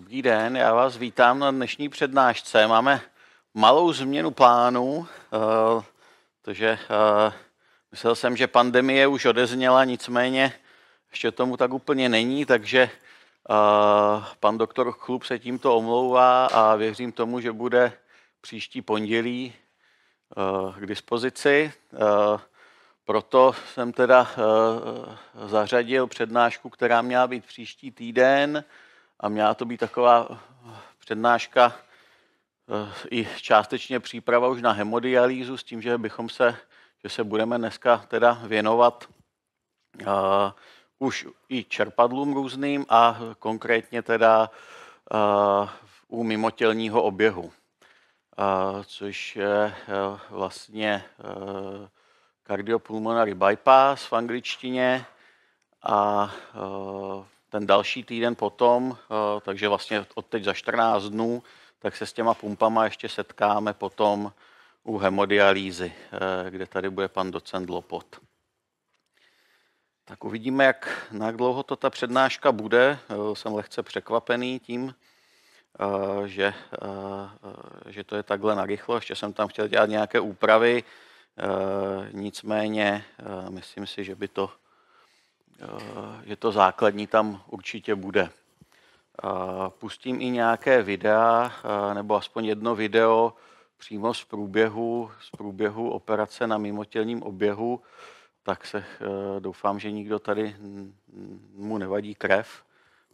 Dobrý den, já vás vítám na dnešní přednášce. Máme malou změnu plánu, eh, protože eh, myslel jsem, že pandemie už odezněla, nicméně ještě tomu tak úplně není, takže eh, pan doktor Chlup se tímto omlouvá a věřím tomu, že bude příští pondělí k dispozici. Proto jsem teda zařadil přednášku, která měla být příští týden – a měla to být taková eh, přednáška eh, i částečně příprava už na hemodialýzu s tím, že bychom se, že se budeme dneska teda věnovat uh, už i čerpadlům různým a konkrétně teda uh, u mimotělního oběhu, uh, což je uh, vlastně uh, cardiopulmonary bypass v angličtině a uh, ten další týden potom, eh, takže vlastně od teď za 14 dnů, tak se s těma pumpama ještě setkáme potom u hemodialýzy, eh, kde tady bude pan docent Lopot. Tak uvidíme, jak, na jak dlouho to ta přednáška bude. Eh, jsem lehce překvapený tím, že, že to je takhle narychlo. Ještě jsem tam chtěl dělat nějaké úpravy, nicméně myslím si, že by to je to základní, tam určitě bude. Pustím i nějaké videa, nebo aspoň jedno video přímo z průběhu, z průběhu operace na mimotělním oběhu, tak se eh, doufám, že nikdo tady mu nevadí krev.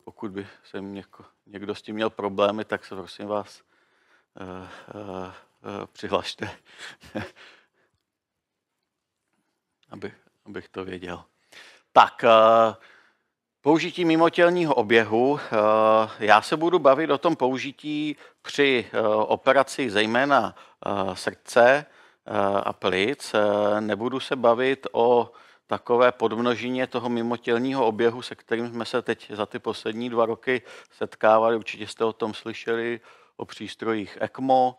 Pokud by se někdo, někdo s tím měl problémy, tak se prosím vás eh, eh, přihlašte, aby, abych to věděl. Tak, eh, použití mimotělního oběhu. Eh, já se budu bavit o tom použití při eh, operaci zejména srdce a plic. Nebudu se bavit o takové podmnožině toho mimotělního oběhu, se kterým jsme se teď za ty poslední dva roky setkávali. Určitě jste o tom slyšeli, o přístrojích ECMO,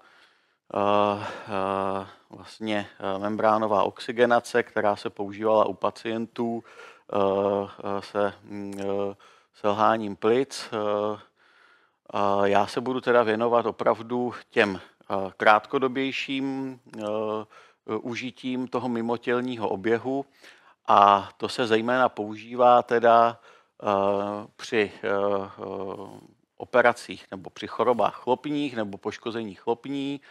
vlastně membránová oxigenace, která se používala u pacientů Eh, eh, se mm, eh, selháním plic. Já se budu teda věnovat opravdu těm krátkodobějším užitím toho mimotělního oběhu a to se zejména používá teda při operacích nebo při chorobách chlopních nebo poškození chlopní.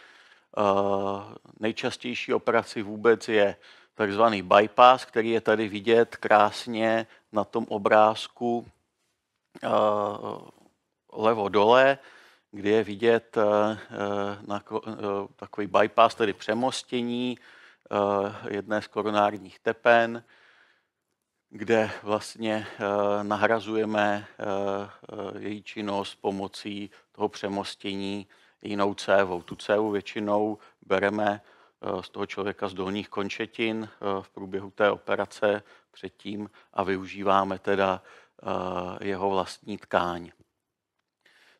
Nejčastější operaci vůbec je takzvaný bypass, který je tady vidět krásně na tom obrázku eh, levo dole, kde je vidět eh, eh, na takový bypass, tedy přemostění jedné z koronárních tepen, kde vlastně nahrazujeme její činnost pomocí toho přemostění jinou cévou. Tu cévu většinou bereme Eh, z toho člověka z dolních končetin eh, v průběhu té operace předtím a využíváme teda eh, jeho vlastní tkáň.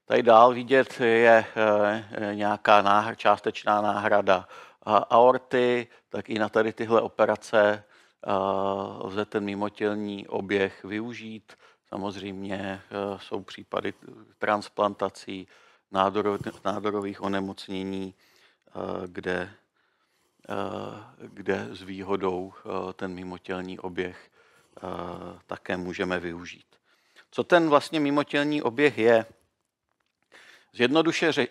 Tady dál vidět je nějaká náhra, částečná náhrada aorty, tak i na tady tyhle operace lze ten mimotělní oběh využít. Samozřejmě jsou případy transplantací nádorových onemocnění, kde Eh, kde s výhodou eh, ten mimotělní oběh eh, také můžeme využít. Co ten vlastně mimotělní oběh je?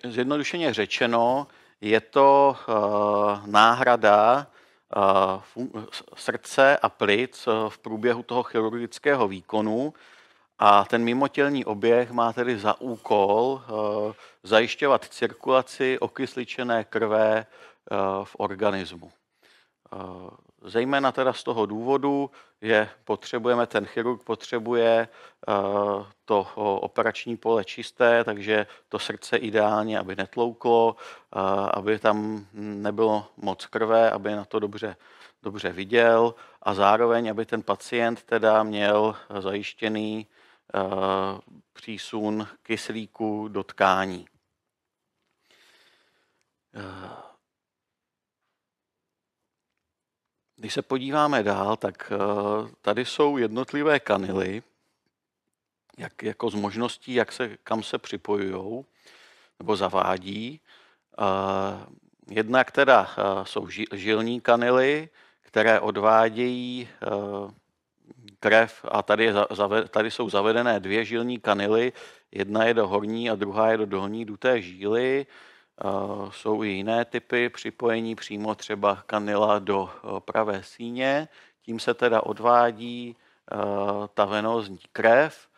zjednodušeně řečeno, je to náhrada srdce a plic v průběhu toho chirurgického výkonu a ten mimotělní oběh má tedy za úkol eh, zajišťovat cirkulaci okysličené krve eh, v organismu. Eh, zejména teda z toho důvodu je potřebujeme, ten chirurg potřebuje to operační pole čisté, takže to srdce ideálně, aby netlouklo, aby tam nebylo moc krve, aby na to dobře, dobře viděl a zároveň, aby ten pacient teda měl zajištěný Eh, přísun kyslíku do tkání. Eh, když se podíváme dál, tak eh, tady jsou jednotlivé kanily, jak, jako z možností, jak se, kam se připojují nebo zavádí. Jednak teda jsou žilní kanily, které odvádějí krev a tady, je, tady jsou zavedené dvě žilní kanily. Jedna je do horní a druhá je do dolní duté žíly. Eh, jsou i jiné typy připojení, přímo třeba kanila do eh, pravé síně. Tím se teda odvádí eh, ta venózní krev,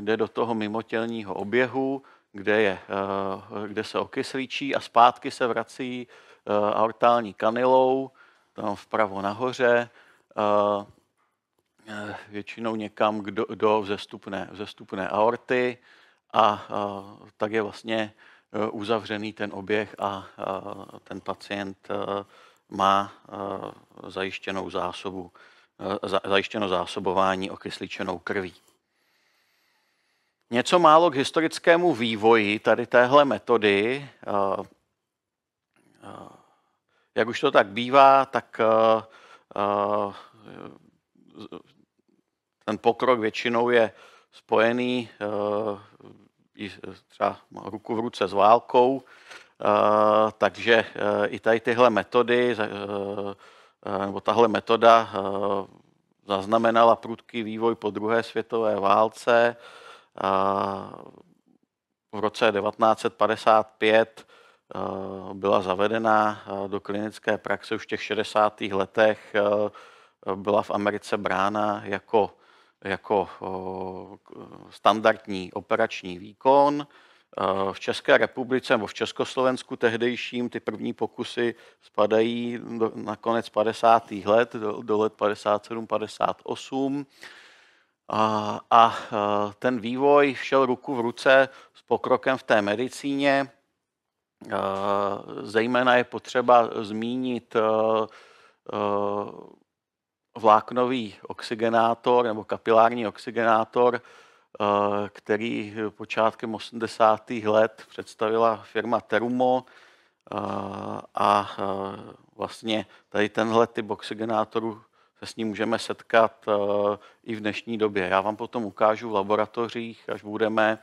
jde do toho mimotělního oběhu, kde, je, kde se okysličí a zpátky se vrací aortální kanilou, tam vpravo nahoře, Eh, většinou někam do, do vzestupné, vzestupné aorty a, a eh, tak je vlastně eh, uzavřený ten oběh a, a ten pacient má zajištěnou zásobu, za, zajištěno zásobování okysličenou krví. Něco málo k historickému vývoji tady téhle metody. Jak už to tak bývá, tak ten pokrok většinou je spojený eh, i eh, třeba ruku v ruce s válkou, eh, takže i tady tyhle metody, nebo tahle metoda zaznamenala prudký vývoj po druhé světové válce. V roce 1955 byla zavedena do klinické praxe už v těch 60. letech, byla v Americe brána jako jako standardní operační výkon. E, v České republice nebo v Československu tehdejším ty první pokusy spadají na konec 50. let, do, do let 57-58. A, a e, ten vývoj šel ruku v ruce s pokrokem v té medicíně. E, zejména je potřeba zmínit vláknový oxigenátor nebo kapilární oxigenátor, eh, který počátkem 80. let představila firma Terumo eh, a eh, vlastně tady tenhle typ oxigenátoru se s ním můžeme setkat i v dnešní době. Já vám potom ukážu v laboratořích, až budeme.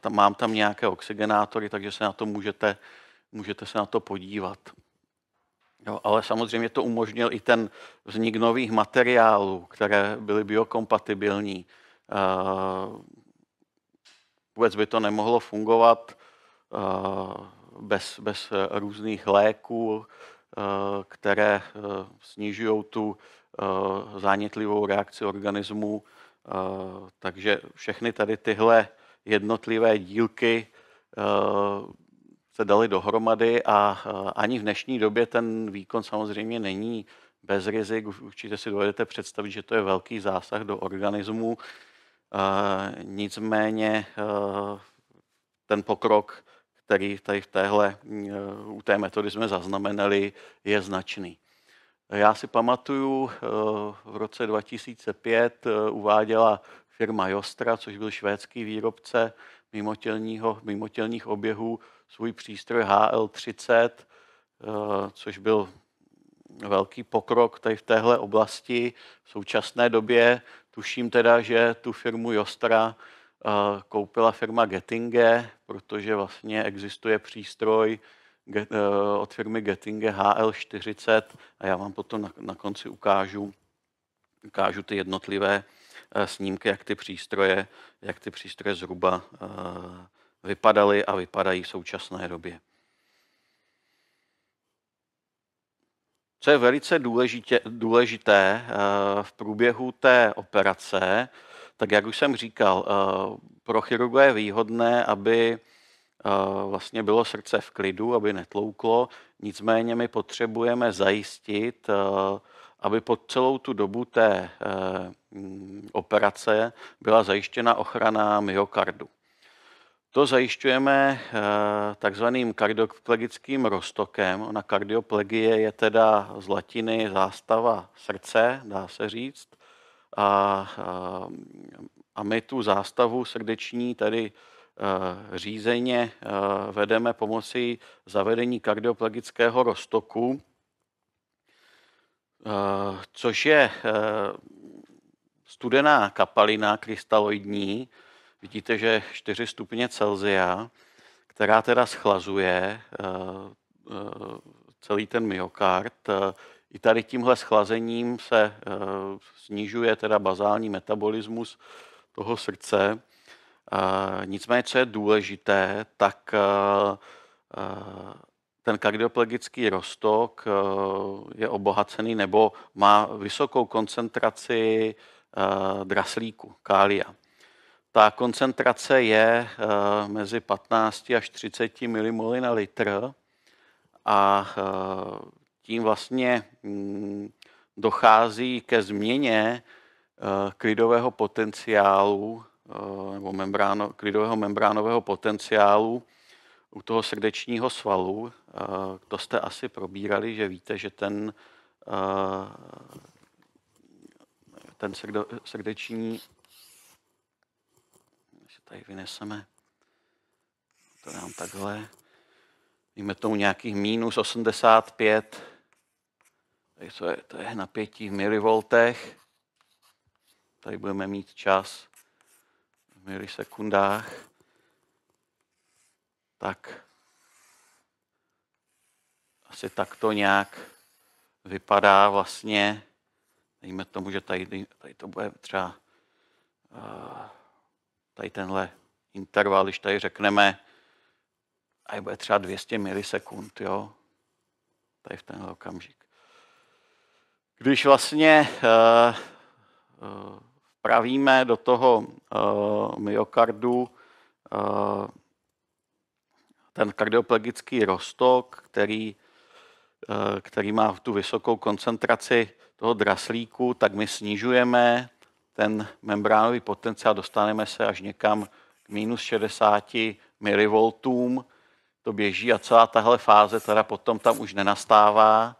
Tam, mám tam nějaké oxigenátory, takže se na to můžete, můžete se na to podívat. Jo, ale samozřejmě to umožnil i ten vznik nových materiálů, které byly biokompatibilní. Uh, vůbec by to nemohlo fungovat uh, bez, bez různých léků, uh, které uh, snižují tu uh, zánětlivou reakci organismu. Uh, takže všechny tady tyhle jednotlivé dílky uh, se dali dohromady a ani v dnešní době ten výkon samozřejmě není bez rizik. Určitě si dovedete představit, že to je velký zásah do organismu. E, nicméně e, ten pokrok, který tady v téhle, e, u té metody jsme zaznamenali, je značný. Já si pamatuju, v roce 2005 uváděla firma Jostra, což byl švédský výrobce mimotělních oběhů, svůj přístroj HL30, eh, což byl velký pokrok tady v téhle oblasti. V současné době tuším teda, že tu firmu Jostra eh, koupila firma Gettinge, protože vlastně existuje přístroj eh, od firmy Gettinge HL40 a já vám potom na, konci ukážu, ukážu ty jednotlivé snímky, jak ty přístroje, jak ty přístroje zhruba vypadaly a vypadají v současné době. Co je velice důležitě, důležité eh, v průběhu té operace, tak jak už jsem říkal, eh, pro chirurgu je výhodné, aby eh, vlastně bylo srdce v klidu, aby netlouklo. Nicméně my potřebujeme zajistit, aby po celou tu dobu té mm, operace byla zajištěna ochrana myokardu. To zajišťujeme eh, takzvaným kardioplegickým roztokem. Ona kardioplegie je teda z latiny zástava srdce, dá se říct. A, eh, a my tu zástavu srdeční tady eh, řízeně vedeme pomocí zavedení kardioplegického roztoku, což je studená kapalina krystaloidní, Vidíte, že 4 stupně Celzia, která teda schlazuje eh, eh, celý ten myokard. Eh, I tady tímhle schlazením se snižuje teda bazální metabolismus toho srdce. Nicméně, co je důležité, tak ten kardioplegický rostok je obohacený nebo má vysokou koncentraci draslíku, kália. Ta koncentrace je eh, mezi 15 až 30 milimoly na litr a eh, tím vlastně mm, dochází ke změně eh, klidového potenciálu nebo membráno, klidového membránového potenciálu u toho srdečního svalu. To jste asi probírali, že víte, že ten, ten srdeční tady vyneseme, to dám takhle, víme tomu nějakých minus 85, tady to je, to je napětí v milivoltech, tady budeme mít čas v milisekundách, tak asi tak to nějak vypadá vlastně, dejme tomu, že tady, tady to bude třeba uh, tady tenhle interval, když tady řekneme, a je bude třeba 200 milisekund, jo? Tady v tenhle okamžik. Když vlastně uh, eh, uh, eh, pravíme do toho uh, myokardu uh, ten kardioplegický rostok, který, uh, který má tu vysokou koncentraci toho draslíku, tak my snižujeme ten membránový potenciál, dostaneme se až někam k minus 60 milivoltům, to běží a celá tahle fáze teda potom tam už nenastává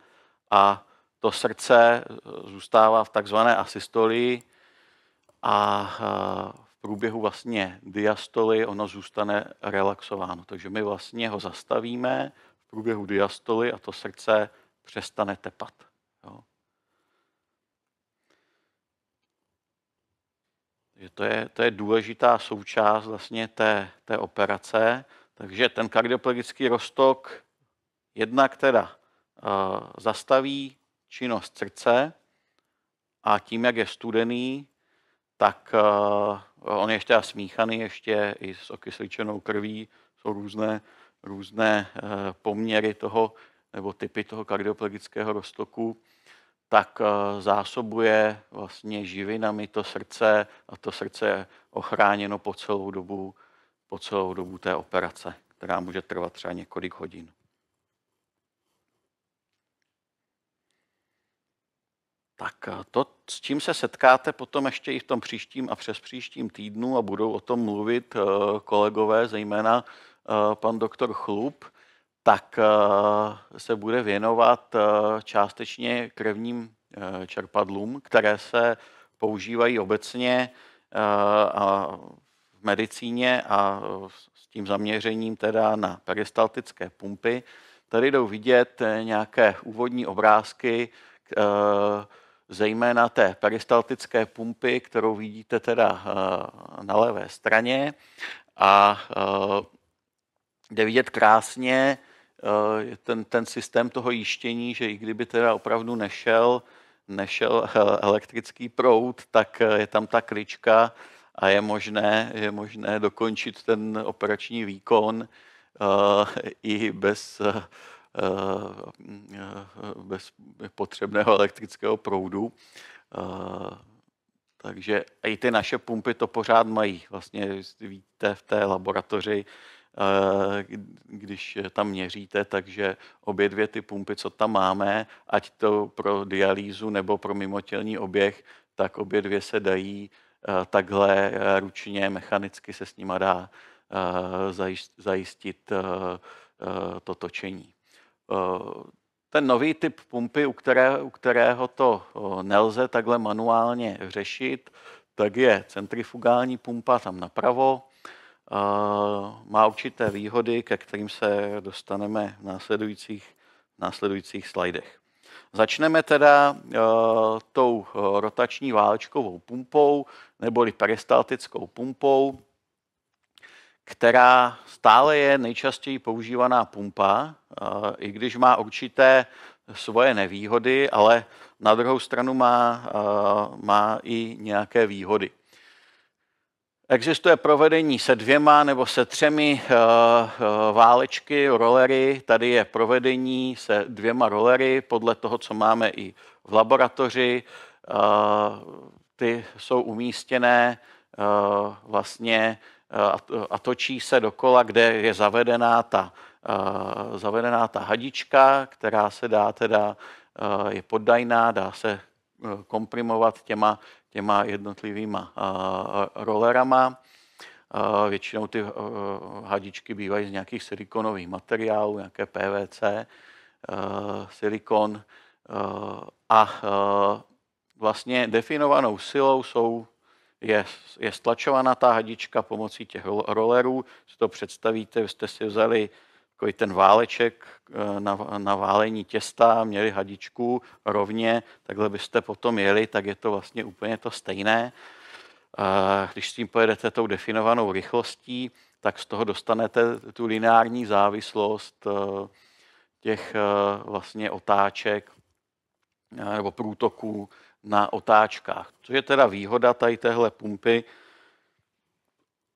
a to srdce eh, zůstává v takzvané asystolii a eh, v průběhu vlastně diastoly ono zůstane relaxováno. Takže my vlastně ho zastavíme v průběhu diastoly a to srdce přestane tepat. to je, to je důležitá součást vlastně té, té operace. Takže ten kardioplegický roztok jednak teda uh, zastaví činnost srdce a tím, jak je studený, tak uh, on je ještě smíchaný ještě i s okysličenou krví. Jsou různé, různé uh, poměry toho nebo typy toho kardioplegického roztoku tak eh, zásobuje vlastně živinami to srdce a to srdce je ochráněno po celou dobu, po celou dobu té operace, která může trvat třeba několik hodin. Tak eh, to, s čím se setkáte potom ještě i v tom příštím a přes příštím týdnu a budou o tom mluvit eh, kolegové, zejména pan doktor Chlup, tak eh, se bude věnovat eh, částečně krevním eh, čerpadlům, které se používají obecně v medicíně a s tím zaměřením teda na peristaltické pumpy. Tady jdou vidět nějaké úvodní obrázky, zejména té peristaltické pumpy, kterou vidíte teda na levé straně. A jde vidět krásně, Eh, ten, ten systém toho jištění, že i kdyby teda opravdu nešel, nešel eh, elektrický proud, tak eh, je tam ta klička a je možné, je možné dokončit ten operační výkon i bez, bez potřebného elektrického proudu. Takže i ty naše pumpy to pořád mají. Vlastně víte v té laboratoři, Eh, když tam měříte, takže obě dvě ty pumpy, co tam máme, ať to pro dialýzu nebo pro mimotělní oběh, tak obě dvě se dají eh, takhle eh, ručně, mechanicky se s nima dá zajistit to točení. Ten nový typ pumpy, u, kterého, u kterého to nelze takhle manuálně řešit, tak je centrifugální pumpa tam napravo, má určité výhody, ke kterým se dostaneme v následujících, v následujících slajdech. Začneme teda uh, tou e, rotační válečkovou pumpou, neboli peristaltickou pumpou, která stále je nejčastěji používaná pumpa, uh, i když má určité svoje nevýhody, ale na druhou stranu má, uh, má i nějaké výhody. Existuje provedení se dvěma nebo se třemi eh, eh, válečky, rolery. Tady je provedení se dvěma rolery, podle toho, co máme i v laboratoři. Eh, ty jsou umístěné vlastně a točí se dokola, kde je zavedená ta, zavedená ta hadička, která se dá teda, je poddajná, dá se komprimovat těma, těma jednotlivýma rollerama. Většinou ty hadičky bývají z nějakých silikonových materiálů, nějaké PVC, silikon. A vlastně definovanou silou jsou, je, je stlačovaná ta hadička pomocí těch rollerů. Si to představíte, jste si vzali takový ten váleček eh, na, na válení těsta, měli hadičku rovně, takhle byste potom jeli, tak je to vlastně úplně to stejné. Eh, když s tím pojedete tou definovanou rychlostí, tak z toho dostanete tu lineární závislost eh, těch vlastně otáček nebo průtoků na otáčkách. Což je teda výhoda tady téhle pumpy,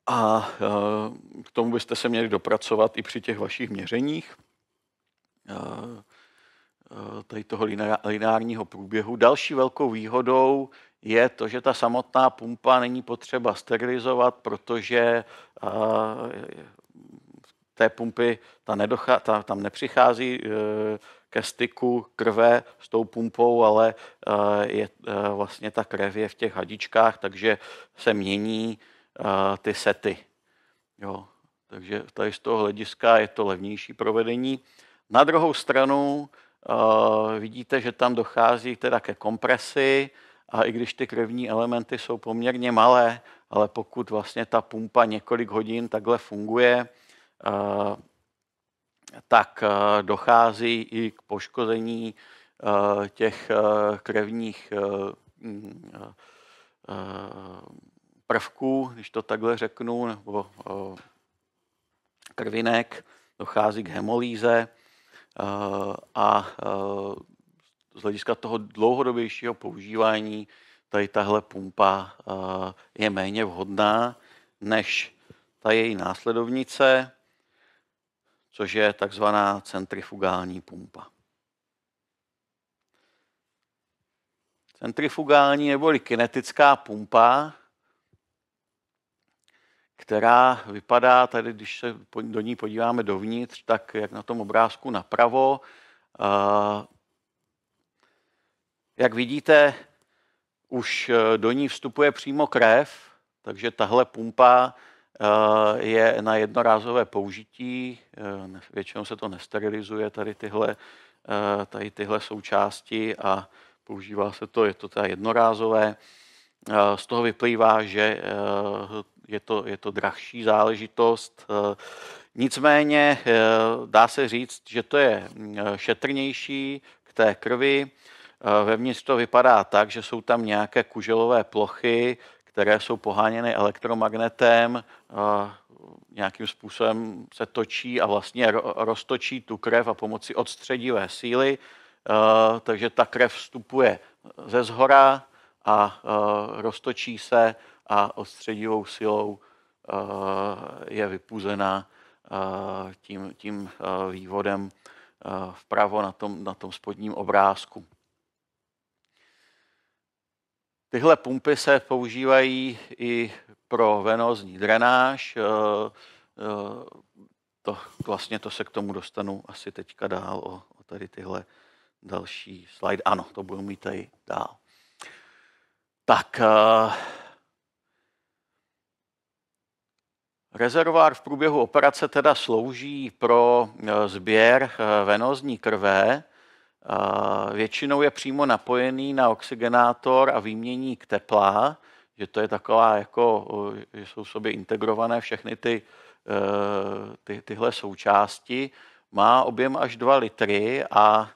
a eh, k tomu byste se měli dopracovat i při těch vašich měřeních eh, eh, tady toho lineárního průběhu. Další velkou výhodou je to, že ta samotná pumpa není potřeba sterilizovat, protože té pumpy ta nedocha, ta, tam nepřichází ke styku krve s tou pumpou, ale je, vlastně ta krev je v těch hadičkách, takže se mění ty sety. Jo. Takže tady z toho hlediska je to levnější provedení. Na druhou stranu uh, vidíte, že tam dochází teda ke kompresi a i když ty krevní elementy jsou poměrně malé, ale pokud vlastně ta pumpa několik hodin takhle funguje, uh, tak uh, dochází i k poškození těch krevních mm, prvků, když to takhle řeknu, nebo eh, krvinek, dochází k hemolíze eh, a eh, z hlediska toho dlouhodobějšího používání tady tahle pumpa je méně vhodná než ta její následovnice, což je takzvaná centrifugální pumpa. Centrifugální neboli kinetická pumpa která vypadá tady, když se do ní podíváme dovnitř, tak jak na tom obrázku napravo. Jak vidíte, už e, do ní vstupuje přímo krev, takže tahle pumpa e, je na jednorázové použití. E, většinou se to nesterilizuje, tady tyhle, tady tyhle součásti a používá se to, je to teda jednorázové. Z toho vyplývá, že je to, je to drahší záležitost. Eh, nicméně eh, dá se říct, že to je mm, šetrnější k té krvi. Eh, Vevnitř to vypadá tak, že jsou tam nějaké kuželové plochy, které jsou poháněny elektromagnetem, nějakým způsobem se točí a vlastně roztočí tu krev a pomocí odstředivé síly, takže ta krev vstupuje ze zhora a roztočí se a ostředivou silou eh, je vypuzená eh, tím, tím eh, vývodem vpravo na tom, na tom spodním obrázku. Tyhle pumpy se používají i pro venozní drenáž. To, vlastně to se k tomu dostanu asi teďka dál o, o tady tyhle další slide. Ano, to budu mít tady dál. Tak, Rezervoár v průběhu operace teda slouží pro e, sběr e, venózní krve. E, většinou je přímo napojený na oxigenátor a výměník tepla, že to je taková, jako, že jsou v sobě integrované všechny ty, ty, tyhle součásti. Má objem až 2 litry a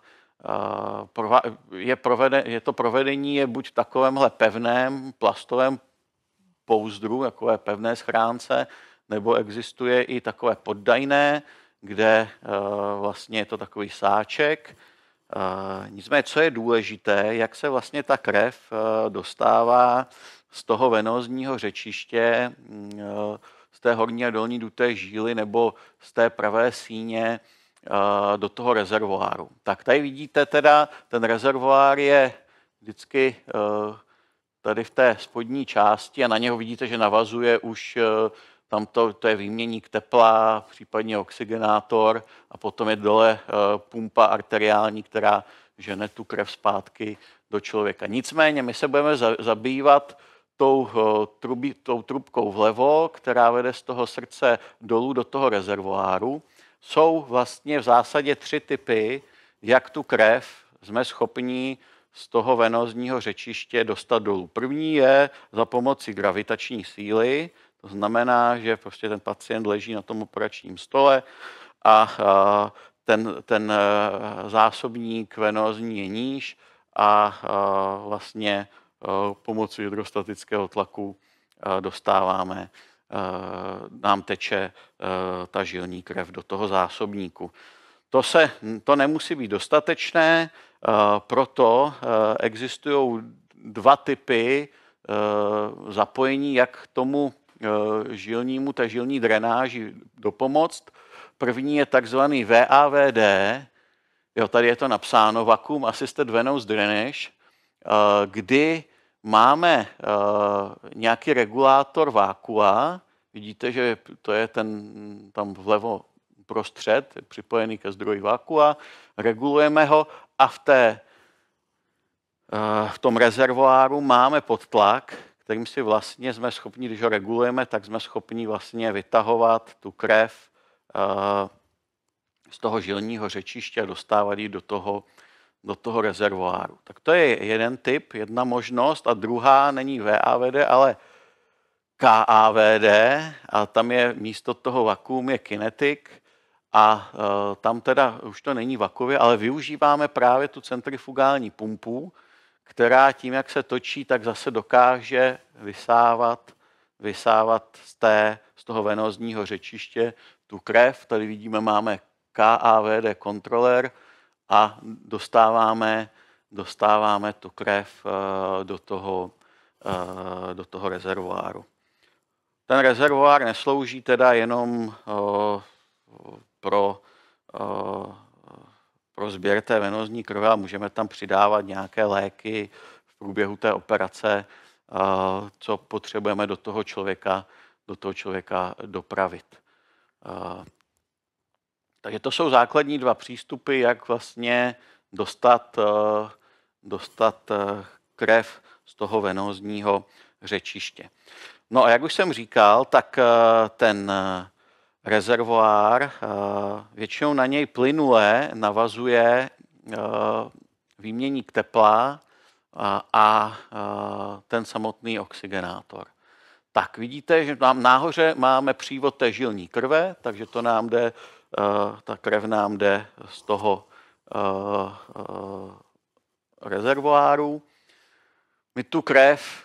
je, provede, je to provedení je buď v takovémhle pevném plastovém pouzdru, takové pevné schránce, nebo existuje i takové poddajné, kde eh, vlastně je to takový sáček. Eh, nicméně, co je důležité, jak se vlastně ta krev eh, dostává z toho venozního řečiště, mm, z té horní a dolní duté žíly nebo z té pravé síně do toho rezervoáru. Tak tady vidíte teda, ten rezervoár je vždycky tady v té spodní části a na něho vidíte, že navazuje už tam to, to je výměník tepla, případně oxigenátor a potom je dole eh, pumpa arteriální, která žene tu krev zpátky do člověka. Nicméně my se budeme zabývat tou, eh, trubí, tou trubkou vlevo, která vede z toho srdce dolů do toho rezervoáru. Jsou vlastně v zásadě tři typy, jak tu krev jsme schopni z toho venozního řečiště dostat dolů. První je za pomoci gravitační síly, to znamená, že prostě ten pacient leží na tom operačním stole a ten, ten e, zásobník venózní je níž a vlastně e, pomocí hydrostatického tlaku e, dostáváme, nám teče ta žilní krev do toho zásobníku. To, se, to nemusí být dostatečné, proto existují dva typy zapojení, jak tomu Eh, žilnímu, té žilní drenáži dopomoct. První je takzvaný VAVD, jo, tady je to napsáno, vacuum assisted venous drainage, eh, kdy máme eh, nějaký regulátor vákua, vidíte, že to je ten tam vlevo prostřed, připojený ke zdroji vákua, regulujeme ho a v té v tom rezervoáru máme podtlak, kterým si vlastně jsme schopni, když ho regulujeme, tak jsme schopni vlastně vytahovat tu krev eh, z toho žilního řečiště a dostávat ji do toho, do toho rezervoáru. Tak to je jeden typ, jedna možnost a druhá není VAVD, ale KAVD a tam je místo toho vakuum je kinetik a eh, tam teda už to není vakově, ale využíváme právě tu centrifugální pumpu, která tím, jak se točí, tak zase dokáže vysávat, vysávat z, té, z toho venozního řečiště tu krev. Tady vidíme, máme KAVD kontroler a dostáváme, dostáváme tu krev eh, do toho, eh, do toho rezervoáru. Ten rezervoár neslouží teda jenom eh, pro pro sběr té venozní krve a můžeme tam přidávat nějaké léky v průběhu té operace, eh, co potřebujeme do toho člověka, do toho člověka dopravit. Eh, takže to jsou základní dva přístupy, jak vlastně dostat, eh, dostat krev z toho venózního řečiště. No a jak už jsem říkal, tak ten rezervoár, eh, většinou na něj plynule navazuje eh, výměník tepla eh, a ten samotný oxigenátor. Tak vidíte, že tam nahoře máme přívod té žilní krve, takže to nám jde, ta krev nám jde z toho rezervoáru. My tu krev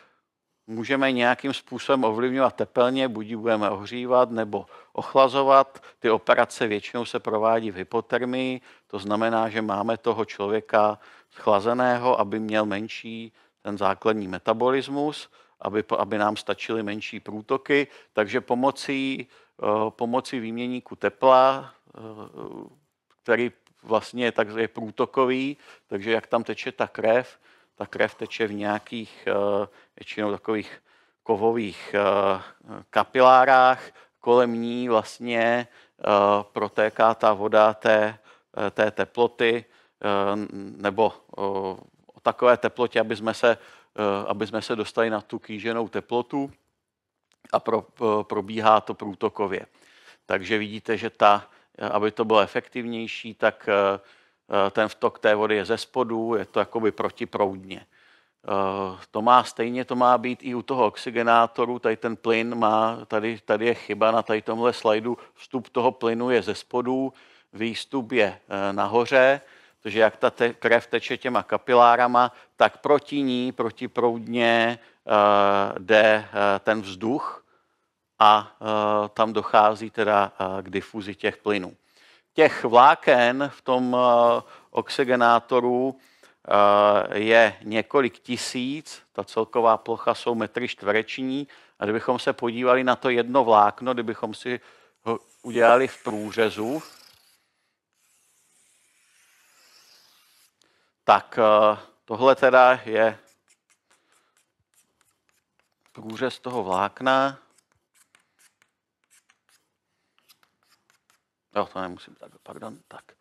můžeme nějakým způsobem ovlivňovat tepelně, buď budeme ohřívat nebo ochlazovat. Ty operace většinou se provádí v hypotermii, to znamená, že máme toho člověka schlazeného, aby měl menší ten základní metabolismus, aby, aby nám stačily menší průtoky, takže pomocí, eh, pomocí výměníku tepla, eh, který vlastně je, tak, je průtokový, takže jak tam teče ta krev, ta krev teče v nějakých eh, většinou takových kovových eh, kapilárách, kolem ní vlastně eh, protéká ta voda té, té teploty, nebo o takové teplotě, aby jsme se, aby jsme se dostali na tu kýženou teplotu a pro, probíhá to průtokově. Takže vidíte, že ta, aby to bylo efektivnější, tak Eh, ten vtok té vody je ze spodu, je to jakoby protiproudně. Eh, to má stejně, to má být i u toho oxigenátoru, tady ten plyn má, tady, tady je chyba na tady tomhle slajdu, vstup toho plynu je ze spodu, výstup je eh, nahoře, takže jak ta te- krev teče těma kapilárama, tak proti ní, proti proudně jde ten vzduch a tam dochází teda k difuzi těch plynů těch vláken v tom eh, oxygenátoru eh, je několik tisíc, ta celková plocha jsou metry čtvereční a kdybychom se podívali na to jedno vlákno, kdybychom si ho udělali v průřezu, tak eh, tohle teda je průřez toho vlákna. Jo, no, to nemusím, tak, pardon, tak.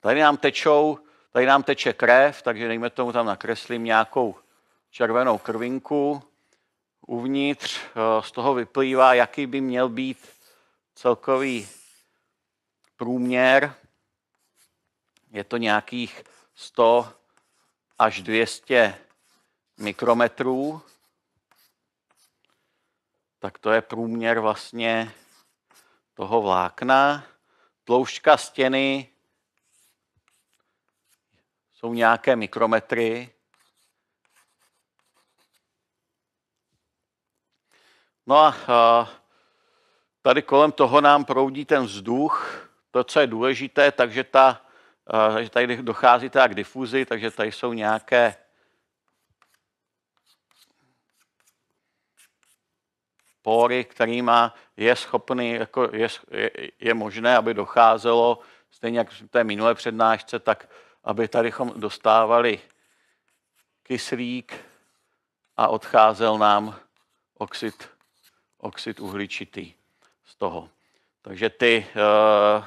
Tady nám tečou, tady nám teče krev, takže dejme tomu tam nakreslím nějakou červenou krvinku. Uvnitř eh, z toho vyplývá, jaký by měl být celkový průměr. Je to nějakých 100 až 200 mikrometrů. Tak to je průměr vlastně toho vlákna tloušťka stěny jsou nějaké mikrometry. No a, tady kolem toho nám proudí ten vzduch, to, co je důležité, takže ta, tady dochází teda k difuzi, takže tady jsou nějaké póry, kterýma je schopný, jako je, je, je možné, aby docházelo, stejně jak v té minulé přednášce, tak aby tady dostávali kyslík a odcházel nám oxid, oxid uhličitý z toho. Takže ty eh, eh,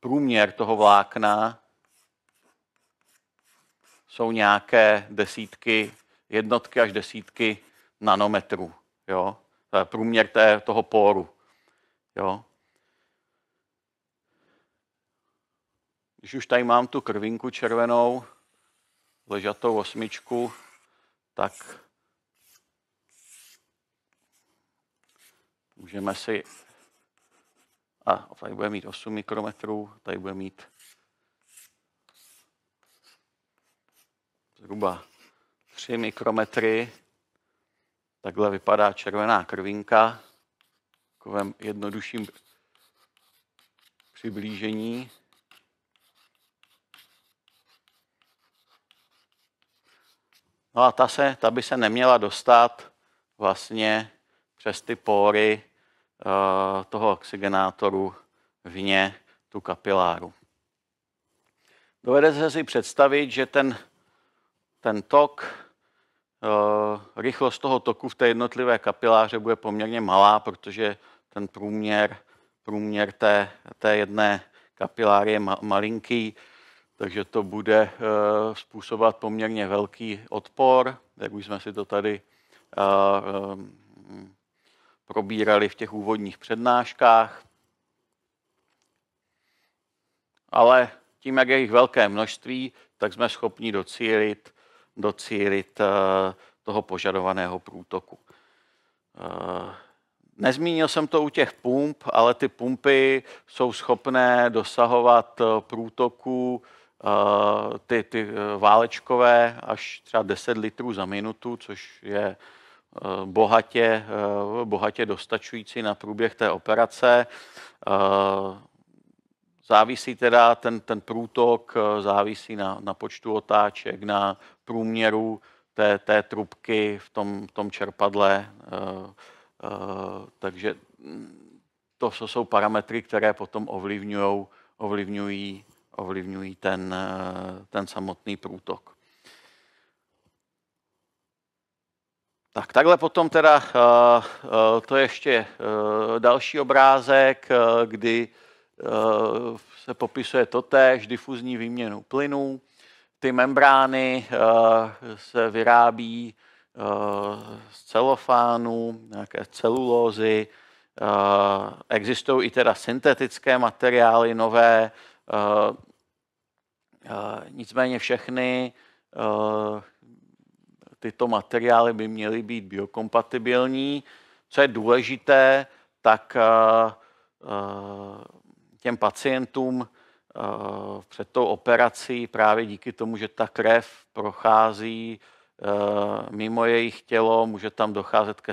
průměr toho vlákna jsou nějaké desítky, jednotky až desítky nanometrů. Jo? To je průměr té, toho póru. Jo? Když už tady mám tu krvinku červenou, ležatou osmičku, tak můžeme si... A tady bude mít 8 mikrometrů, tady bude mít zhruba 3 mikrometry. Takhle vypadá červená krvinka v takovém jednodušším přiblížení. No a ta, se, ta by se neměla dostat vlastně přes ty pory eh, toho oxigenátoru vně tu kapiláru. Dovedete si představit, že ten, ten tok Eh, rychlost toho toku v té jednotlivé kapiláře bude poměrně malá, protože ten průměr, průměr té, té jedné kapiláry je ma, malinký, takže to bude eh, způsobovat poměrně velký odpor, jak už jsme si to tady eh, probírali v těch úvodních přednáškách. Ale tím, jak je jich velké množství, tak jsme schopni docílit docílit eh, toho požadovaného průtoku. Eh, nezmínil jsem to u těch pump, ale ty pumpy jsou schopné dosahovat eh, průtoku ty, ty válečkové až třeba 10 litrů za minutu, což je bohatě, bohatě dostačující na průběh té operace. Závisí teda ten, ten průtok, závisí na, na počtu otáček, na průměru té, té trubky v tom, v tom čerpadle. Eh, eh, takže mm, to jsou parametry, které potom ovlivňujou, ovlivňují, ovlivňují ten, eh, ten samotný průtok. Tak takhle potom teda to je ještě další obrázek, kdy se popisuje totéž, difuzní výměnu plynů ty membrány eh, se vyrábí eh, z celofánu, nějaké celulózy. Eh, existují i teda syntetické materiály nové, nicméně všechny tyto materiály by měly být biokompatibilní. Co je důležité, tak těm pacientům Eh, před tou operací právě díky tomu, že ta krev prochází eh, mimo jejich tělo, může tam docházet ke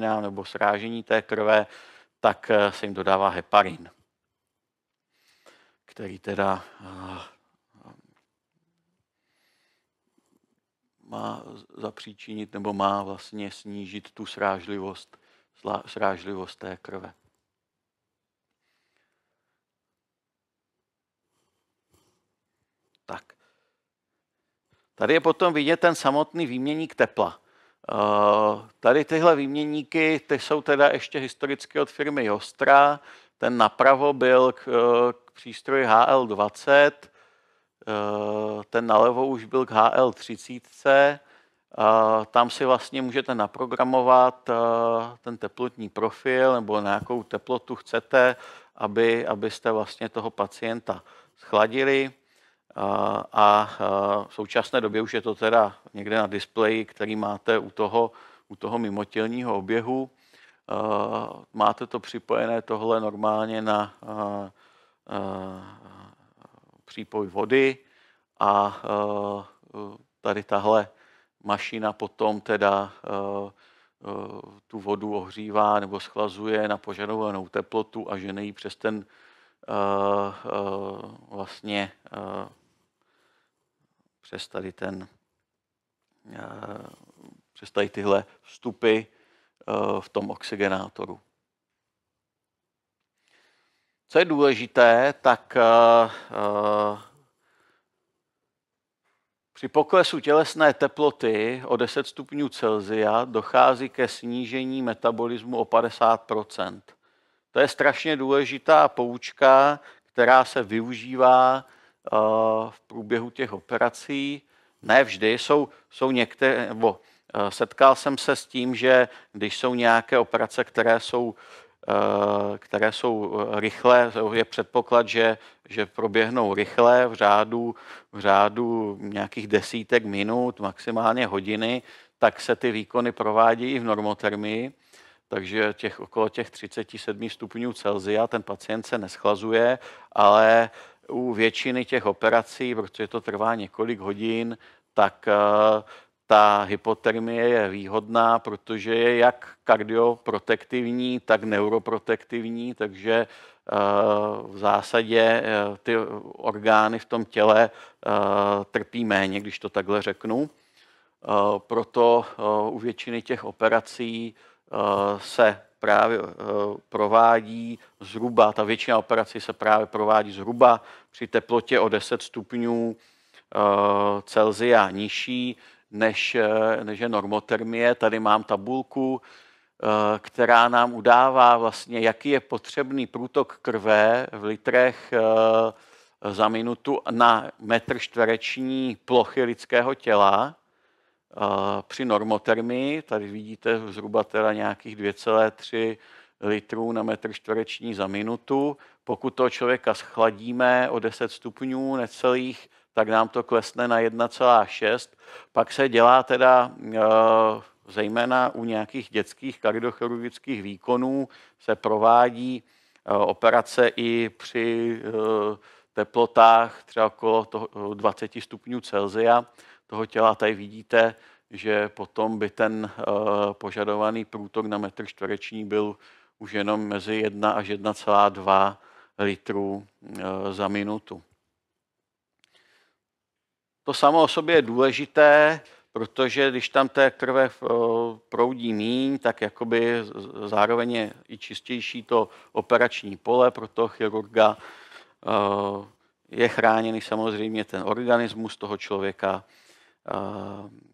nám nebo srážení té krve, tak eh, se jim dodává heparin, který teda má zapříčinit nebo má vlastně snížit tu srážlivost, srážlivost té krve. Tak. Tady je potom vidět ten samotný výměník tepla. Eh, tady tyhle výměníky, ty jsou teda ještě historicky od firmy Jostra. Ten napravo byl k, k přístroji HL20, eh, ten nalevo už byl k HL30. Eh, tam si vlastně můžete naprogramovat ten teplotní profil nebo nějakou teplotu chcete, aby, abyste vlastně toho pacienta schladili a v současné době už je to teda někde na displeji, který máte u toho, u toho mimotělního oběhu. Máte to připojené tohle normálně na přípoj vody a tady tahle mašina potom teda tu vodu ohřívá nebo schlazuje na požadovanou teplotu a žene ji přes ten vlastně přes tady ten, eh, přes tady tyhle vstupy eh, v tom oxigenátoru. Co je důležité, tak eh, při poklesu tělesné teploty o 10 stupňů Celzia dochází ke snížení metabolismu o 50 To je strašně důležitá poučka, která se využívá v průběhu těch operací. Ne vždy, jsou, jsou některé, nebo eh, setkal jsem se s tím, že když jsou nějaké operace, které jsou, eh, které jsou eh, rychlé, je předpoklad, že, že proběhnou rychle v řádu, v řádu nějakých desítek minut, maximálně hodiny, tak se ty výkony provádějí v normotermii takže těch okolo těch 37 stupňů Celzia ten pacient se neschlazuje, ale u většiny těch operací, protože to trvá několik hodin, tak eh, ta hypotermie je výhodná, protože je jak kardioprotektivní, tak neuroprotektivní, takže eh, v zásadě eh, ty orgány v tom těle trpí méně, když to takhle řeknu. Proto u většiny těch operací se právě eh, provádí zhruba, ta většina operací se právě provádí zhruba při teplotě o 10 stupňů eh, Celzia nižší, než, eh, než je normotermie. Tady mám tabulku, která nám udává vlastně, jaký je potřebný průtok krve v litrech za minutu na metr čtvereční plochy lidského těla. Při normotermii, tady vidíte zhruba teda nějakých 2,3 litrů na metr čtvereční za minutu. Pokud toho člověka schladíme o 10 stupňů necelých, tak nám to klesne na 1,6. Pak se dělá teda e, zejména u nějakých dětských kardiochirurgických výkonů se provádí e, operace i při e, teplotách třeba okolo 20 stupňů Celzia, toho těla. Tady vidíte, že potom by ten eh, požadovaný průtok na metr čtvereční byl už jenom mezi 1 až 1,2 litrů eh, za minutu. To samo o sobě je důležité, protože když tam té krve eh, proudí míň, tak jakoby zároveň je i čistější to operační pole pro toho chirurga. Je chráněný samozřejmě ten organismus toho člověka,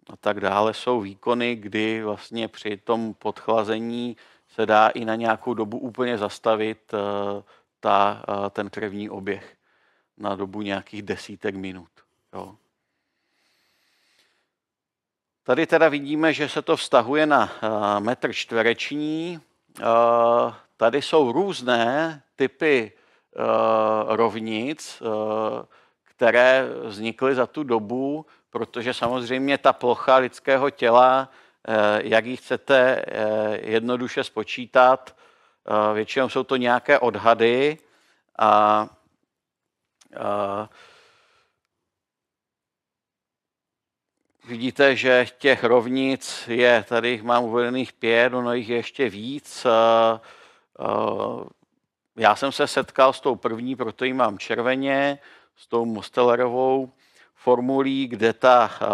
a tak dále jsou výkony, kdy vlastně při tom podchlazení se dá i na nějakou dobu úplně zastavit e, ta, e, ten krevní oběh na dobu nějakých desítek minut. Jo. Tady teda vidíme, že se to vztahuje na e, metr čtvereční. Tady jsou různé typy rovnic, které vznikly za tu dobu protože samozřejmě ta plocha lidského těla, eh, jak ji chcete eh, jednoduše spočítat, eh, většinou jsou to nějaké odhady a Vidíte, že těch rovnic je, tady jich mám uvedených pět, ono jich je ještě víc. Já jsem se setkal s tou první, proto ji mám červeně, s tou Mostelerovou formulí, kde ta eh,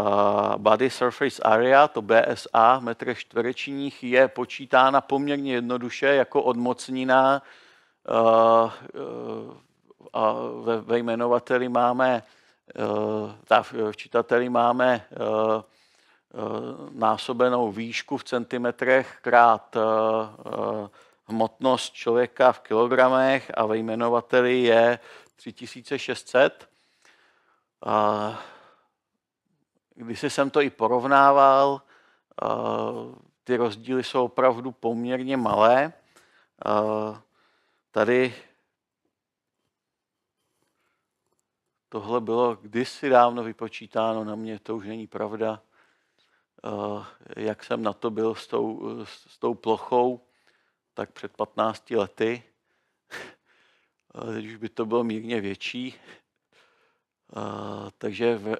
Body Surface Area, to BSA metr čtverečních, je počítána poměrně jednoduše jako odmocnina. Eh, eh, a ve, jmenovateli máme, ta v čitateli máme násobenou výšku v centimetrech krát hmotnost člověka v kilogramech a ve jmenovateli je 3600 když jsem to i porovnával, ty rozdíly jsou opravdu poměrně malé. Tady tohle bylo kdysi dávno vypočítáno na mě, to už není pravda, jak jsem na to byl s tou, s tou plochou, tak před 15 lety. Teď už by to bylo mírně větší takže v, e,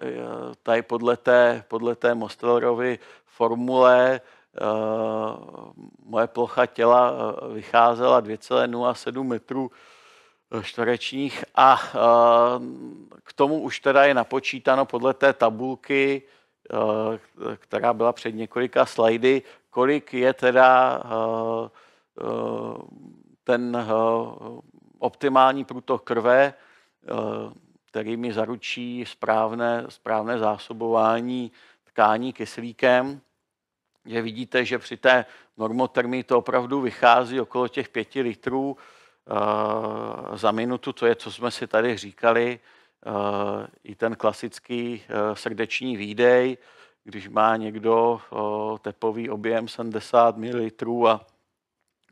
tady podle té, podle té Mostelrovy formule uh, moje plocha těla e, vycházela 2,07 metrů čtverečních a k tomu už teda je napočítáno podle té tabulky, která byla před několika slajdy, kolik je teda ten optimální průtok krve který mi zaručí správné, správné zásobování tkání kyslíkem, Je vidíte, že při té normotermii to opravdu vychází okolo těch pěti litrů e, za minutu, to je, co jsme si tady říkali, e, i ten klasický e, srdeční výdej, když má někdo tepový objem 70 ml a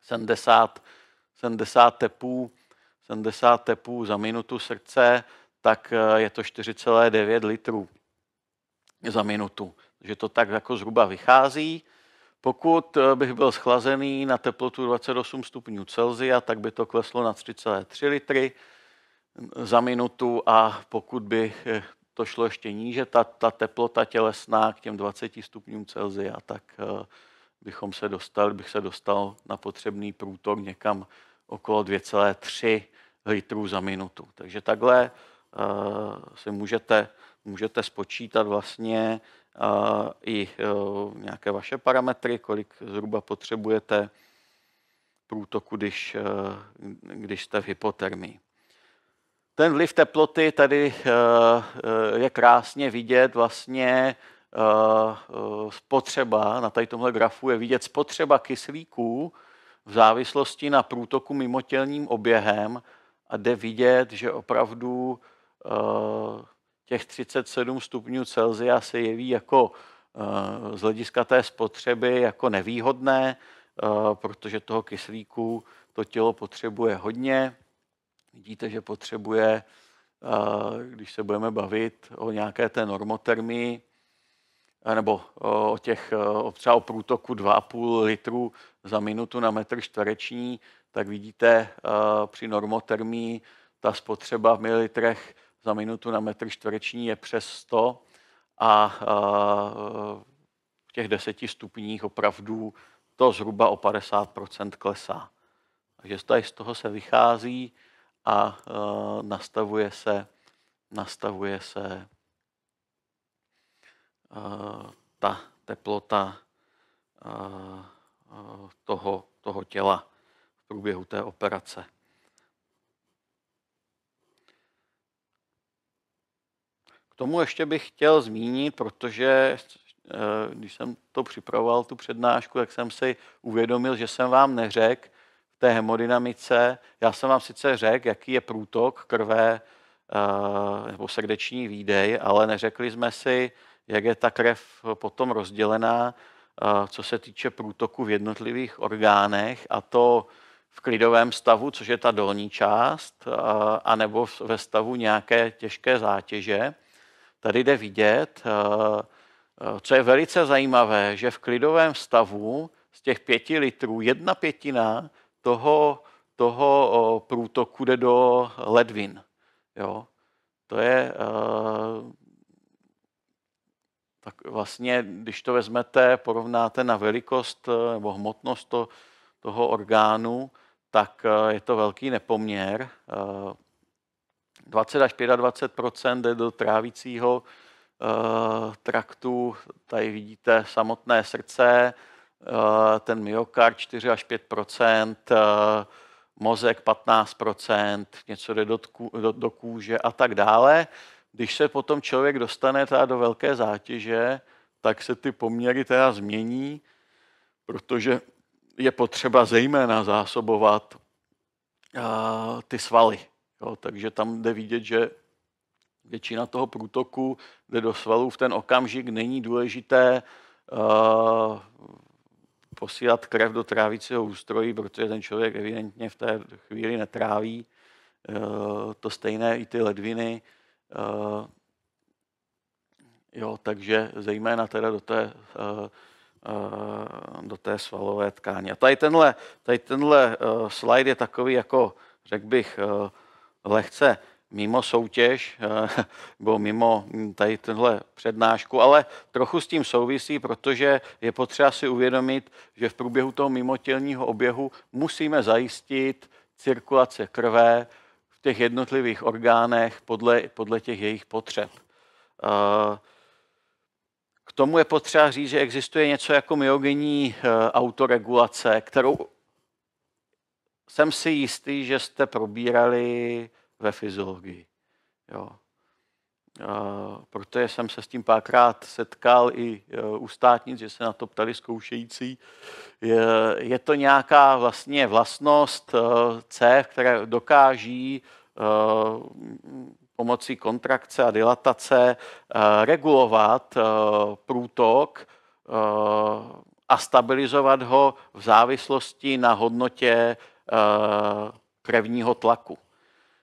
70, 70 tepů, 70 tepů za minutu srdce, tak eh, je to 4,9 litrů za minutu. Že to tak jako zhruba vychází. Pokud eh, bych byl schlazený na teplotu 28 stupňů Celzia, tak by to kleslo na 3,3 litry za minutu a pokud by eh, to šlo ještě níže, ta, ta teplota tělesná k těm 20 stupňům Celzia, tak bychom se dostal, bych se dostal na potřebný průtok někam okolo 2,3 litrů za minutu. Takže takhle Eh, si můžete, můžete spočítat vlastně eh, i eh, nějaké vaše parametry, kolik zhruba potřebujete průtoku, když, když jste v hypotermii. Ten vliv teploty tady je krásně vidět vlastně spotřeba, na tady tomhle grafu je vidět spotřeba kyslíků v závislosti na průtoku mimotělním oběhem a jde vidět, že opravdu Eh, těch 37 stupňů Celsia se jeví jako eh, z hlediska té spotřeby jako nevýhodné, eh, protože toho kyslíku to tělo potřebuje hodně. Vidíte, že potřebuje, když se budeme bavit o nějaké té normotermii, nebo o těch, třeba o průtoku 2,5 litru za minutu na metr čtvereční, tak vidíte při normotermii ta spotřeba v mililitrech za minutu na metr čtvereční je přes 100 a v těch deseti stupních opravdu to zhruba o 50 klesá. Takže z toho se vychází a nastavuje se, nastavuje se ta teplota toho, toho těla v průběhu té operace. tomu ještě bych chtěl zmínit, protože eh, když jsem to připravoval, tu přednášku, tak jsem si uvědomil, že jsem vám neřekl v té hemodynamice, já jsem vám sice řekl, jaký je průtok krve eh, nebo srdeční výdej, ale neřekli jsme si, jak je ta krev potom rozdělená, eh, co se týče průtoku v jednotlivých orgánech, a to v klidovém stavu, což je ta dolní část, anebo ve stavu nějaké těžké zátěže. Tady jde vidět, eh, eh, co je velice zajímavé, že v klidovém stavu z těch pěti litrů jedna pětina toho, toho eh, průtoku jde do ledvin. Jo? To je tak vlastně, když to vezmete, porovnáte na velikost nebo hmotnost to, toho orgánu, tak je to velký nepoměr. 20 až 25 jde do trávicího uh, eh, traktu. Tady vidíte samotné srdce, uh, ten myokard 4 až 5 uh, eh, mozek 15 něco jde do, do, do kůže a tak dále. Když se potom člověk dostane teda do velké zátěže, tak se ty poměry teda změní, protože je potřeba zejména zásobovat uh, ty svaly Jo, takže tam jde vidět, že většina toho průtoku jde do svalů v ten okamžik. Není důležité uh, posílat krev do trávicího ústrojí, protože ten člověk evidentně v té chvíli netráví. Uh, to stejné i ty ledviny. Uh, jo, takže zejména teda do té, uh, uh, do té svalové tkáně. A tady tenhle, tady tenhle uh, slide je takový jako, řekl bych, uh, lehce mimo soutěž eh, nebo mimo hm, tady tenhle přednášku, ale trochu s tím souvisí, protože je potřeba si uvědomit, že v průběhu toho mimotělního oběhu musíme zajistit cirkulace krve v těch jednotlivých orgánech podle, podle těch jejich potřeb. Eh, k tomu je potřeba říct, že existuje něco jako myogenní eh, autoregulace, kterou jsem si jistý, že jste probírali ve fyziologii. Jo. protože jsem se s tím párkrát setkal i e, u státnic, že se na to ptali zkoušející. Je, je to nějaká vlastně vlastnost e, cév, které dokáží e, pomocí kontrakce a dilatace regulovat průtok a stabilizovat ho v závislosti na hodnotě Eh, krevního tlaku.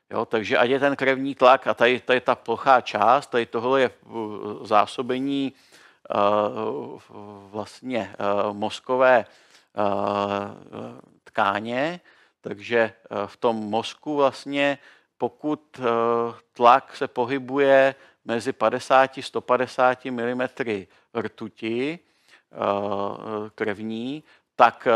Jo, takže ať je ten krevní tlak a tady, tady ta plochá část, tady tohle je zásobení eh, vlastně eh, mozkové tkáně, takže v tom mozku vlastně pokud tlak se pohybuje mezi 50 a 150 mm rtuti krevní, tak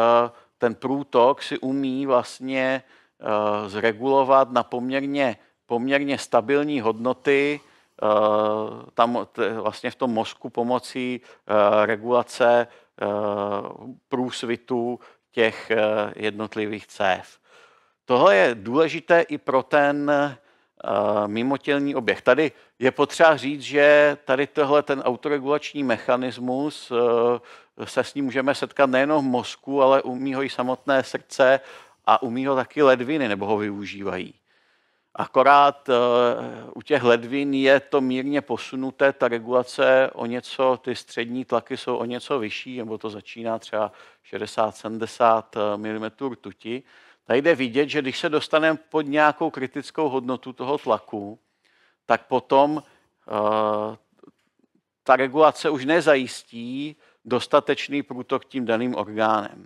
ten průtok si umí vlastně eh, zregulovat na poměrně, poměrně stabilní hodnoty, eh, tam eh, vlastně v tom mozku pomocí regulace průsvitu těch jednotlivých cév. Tohle je důležité i pro ten mimotělní oběh. Tady je potřeba říct, že tady tohle ten autoregulační mechanismus se s ním můžeme setkat nejenom v mozku, ale umí ho i samotné srdce a umí ho taky ledviny, nebo ho využívají. Akorát eh, u těch ledvin je to mírně posunuté, ta regulace o něco, ty střední tlaky jsou o něco vyšší, nebo to začíná třeba 60-70 eh, mm tuti. Tady jde vidět, že když se dostaneme pod nějakou kritickou hodnotu toho tlaku, tak potom eh, ta regulace už nezajistí dostatečný průtok tím daným orgánem.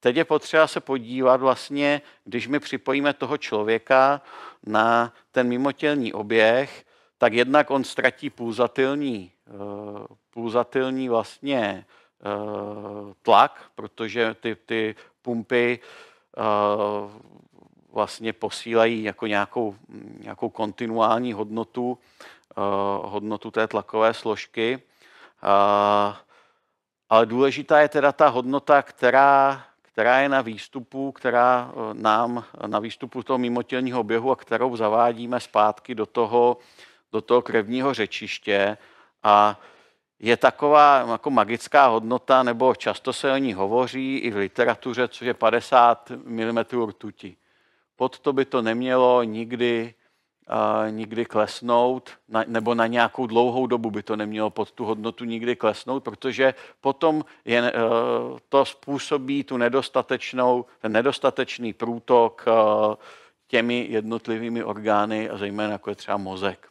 Teď je potřeba se podívat vlastně, když my připojíme toho člověka na ten mimotělní oběh, tak jednak on ztratí pulzatilní, eh, pulzatilní vlastně eh, tlak, protože ty, ty pumpy eh, vlastně posílají jako nějakou, nějakou kontinuální hodnotu, hodnotu té tlakové složky. Uh, ale důležitá je teda ta hodnota, která, která je na výstupu, která eh, nám eh, na výstupu toho mimotělního oběhu a kterou zavádíme zpátky do toho, do toho krevního řečiště a je taková jako magická hodnota, nebo často se o ní hovoří i v literatuře, což je 50 mm rtuti. Pod to by to nemělo nikdy nikdy klesnout, nebo na nějakou dlouhou dobu by to nemělo pod tu hodnotu nikdy klesnout, protože potom je, e, to způsobí tu nedostatečnou, ten nedostatečný průtok e, těmi jednotlivými orgány a zejména jako je třeba mozek.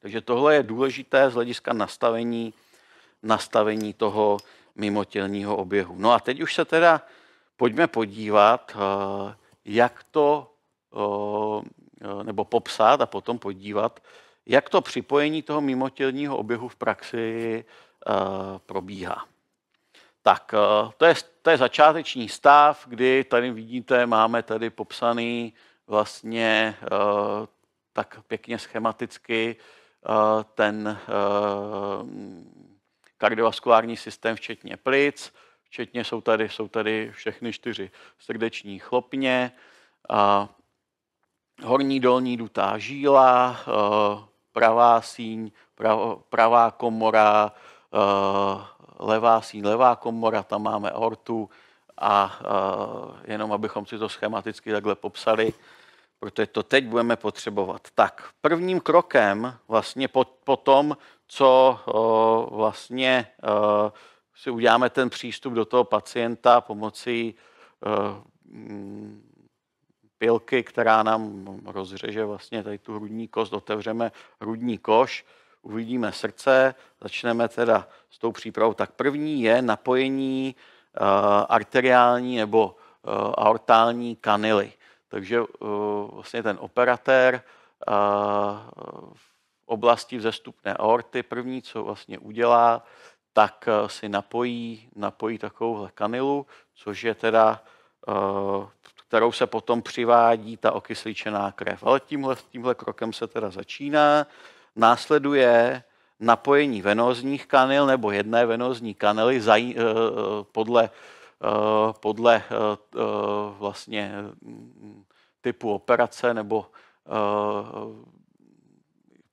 Takže tohle je důležité z hlediska nastavení, nastavení toho mimotělního oběhu. No a teď už se teda pojďme podívat, e, jak to Eh, nebo popsat a potom podívat, jak to připojení toho mimotělního oběhu v praxi eh, probíhá. Tak, eh, to je, to je začáteční stav, kdy tady vidíte, máme tady popsaný vlastně tak pěkně schematicky ten kardiovaskulární systém, včetně plic, včetně jsou tady, jsou tady všechny čtyři srdeční chlopně, a horní dolní dutá žíla, eh, pravá síň, pravá komora, eh, levá síň, levá komora, tam máme ortu a eh, jenom abychom si to schematicky takhle popsali, protože to teď budeme potřebovat. Tak prvním krokem vlastně po, po tom, co vlastně si uděláme ten přístup do toho pacienta pomocí pilky, která nám rozřeže vlastně tady tu hrudní kost, otevřeme hrudní koš, uvidíme srdce, začneme teda s tou přípravou. Tak první je napojení uh, arteriální nebo uh, aortální kanily. Takže uh, vlastně ten operatér uh, v oblasti vzestupné aorty první, co vlastně udělá, tak uh, si napojí, napojí takovouhle kanilu, což je teda uh, kterou se potom přivádí ta okysličená krev. Ale tímhle, tímhle krokem se teda začíná. Následuje napojení venózních kanil nebo jedné venózní kanely za, eh, podle, eh, podle eh, vlastně mm, typu operace nebo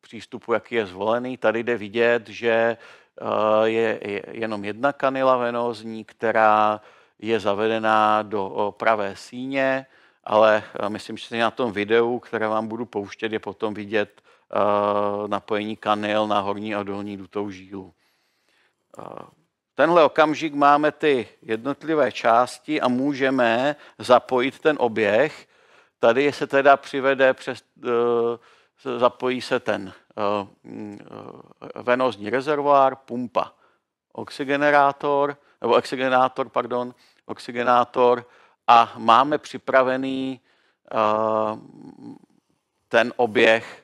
přístupu, jaký je zvolený. Tady jde vidět, že je jenom jedna kanila venózní, která je zavedená do pravé síně, ale e, myslím, že na tom videu, které vám budu pouštět, je potom vidět e, napojení kanil na horní a dolní dutou žílu. E, tenhle okamžik máme ty jednotlivé části a můžeme zapojit ten oběh. Tady se teda přivede přes, zapojí se ten venozní rezervoár, pumpa, oxygenerátor – nebo oxygenátor, pardon, oxygenátor a máme připravený uh, ten oběh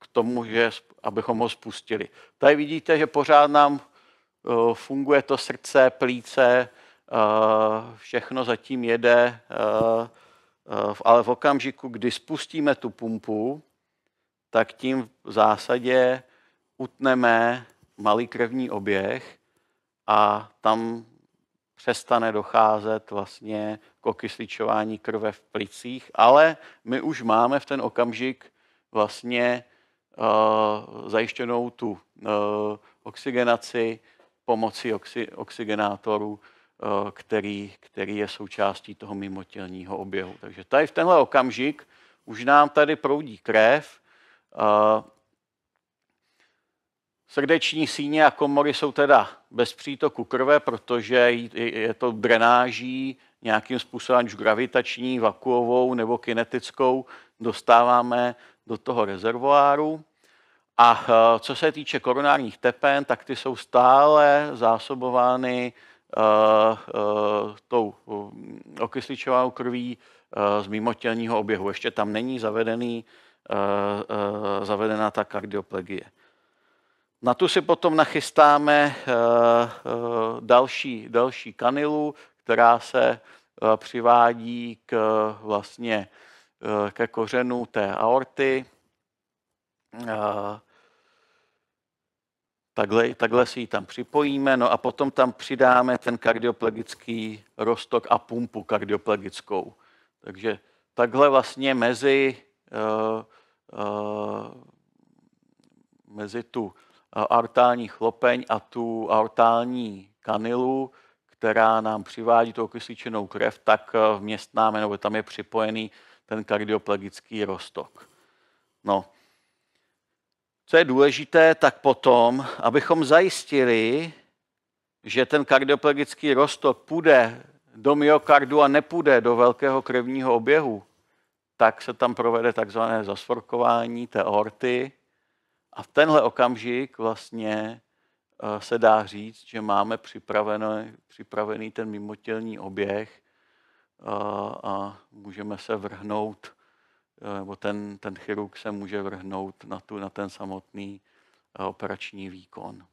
k tomu, že, abychom ho spustili. Tady vidíte, že pořád nám uh, funguje to srdce, plíce, uh, všechno zatím jede, ale v okamžiku, kdy spustíme tu pumpu, tak tím v zásadě utneme malý krevní oběh a tam přestane docházet vlastně k okysličování krve v plicích, ale my už máme v ten okamžik vlastně uh, zajištěnou tu uh, eh, oxigenaci pomocí oxi, oxigenátoru, uh, eh, který, který je součástí toho mimotělního oběhu. Takže tady v tenhle okamžik už nám tady proudí krev, uh, Srdeční síně a komory jsou teda bez přítoku krve, protože je to drenáží nějakým způsobem už gravitační, vakuovou nebo kinetickou dostáváme do toho rezervoáru. A e, co se týče koronárních tepen, tak ty jsou stále zásobovány uh, uh, tou okysličovanou krví uh, z mimotělního oběhu. Ještě tam není zavedený, zavedená ta kardioplegie. Na tu si potom nachystáme eh, eh, další, další kanilu, která se eh, přivádí k vlastně ke kořenu té aorty. Takhle, takhle si ji tam připojíme, no a potom tam přidáme ten kardioplegický roztok a pumpu kardioplegickou. Takže takhle vlastně mezi, uh, uh, mezi tu aortální chlopeň a tu aortální kanilu, která nám přivádí tu okysličenou krev, tak eh, vměstnáme, nebo tam je připojený ten kardioplegický roztok. No. Co je důležité, tak potom, abychom zajistili, že ten kardioplegický roztok půjde do myokardu a nepůjde do velkého krevního oběhu, tak se tam provede takzvané zasvorkování té orty, a v tenhle okamžik vlastně eh, se dá říct, že máme připravený, připravený ten mimotělní oběh eh, a můžeme se vrhnout, eh, nebo ten, ten chirurg se může vrhnout na, tu, na ten samotný operační výkon.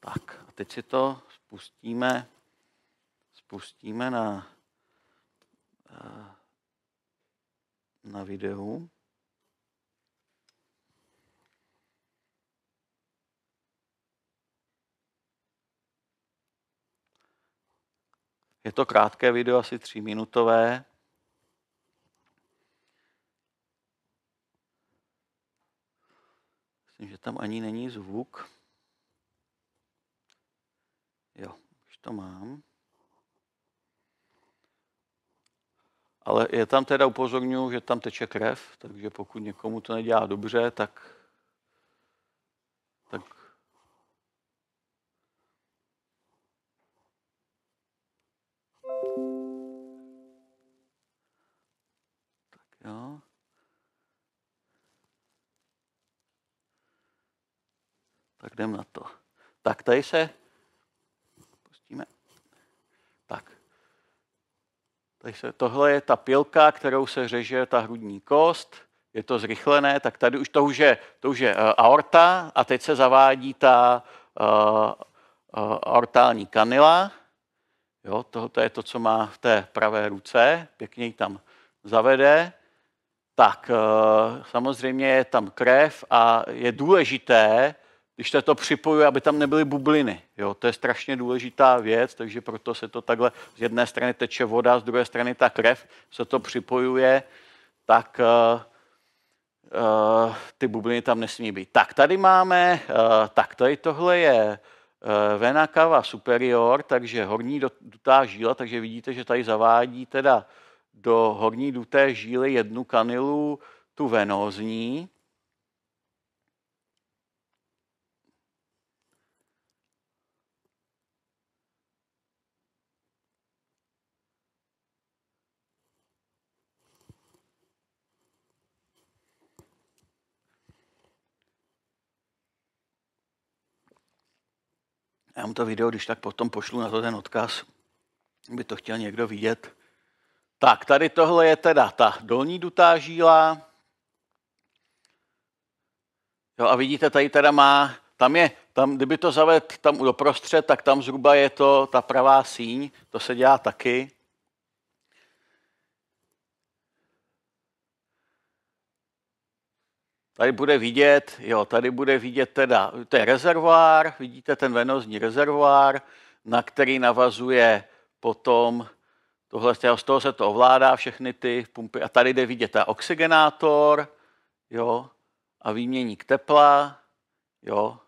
Tak, a teď si to spustíme, spustíme na, na videu. Je to krátké video, asi tři minutové. Myslím, že tam ani není zvuk. Jo, už to mám. Ale je tam teda upozorňuji, že tam teče krev, takže pokud někomu to nedělá dobře, tak, tak Tak jdem na to. Tak tady se pustíme. Tak. Tady se, tohle je ta pilka, kterou se řeže ta hrudní kost. Je to zrychlené, tak tady už to už je, to už je eh, aorta a teď se zavádí ta uh, uh, aortální kanila. Jo, to, to je to, co má v té pravé ruce, pěkně ji tam zavede. Tak samozřejmě je tam krev a je důležité, když to, to připojuje, aby tam nebyly bubliny. Jo? To je strašně důležitá věc, takže proto se to takhle z jedné strany teče voda, z druhé strany ta krev se to připojuje, tak uh, uh, ty bubliny tam nesmí být. Tak tady máme, uh, tak tady tohle je uh, vena superior, takže horní dutá žíla, takže vidíte, že tady zavádí teda do horní duté žíly jednu kanilu, tu venózní, Já mu to video, když tak potom pošlu na to ten odkaz, by to chtěl někdo vidět. Tak, tady tohle je teda ta dolní dutá žíla. Jo, a vidíte, tady teda má, tam je, tam, kdyby to zaved tam doprostřed, tak tam zhruba je to ta pravá síň, to se dělá taky. Tady bude vidět, jo, tady bude vidět teda, to je rezervoár, vidíte ten venozní rezervoár, na který navazuje potom tohle, z toho se to ovládá, všechny ty pumpy. A tady jde vidět ta oxigenátor, jo, a výměník tepla, jo.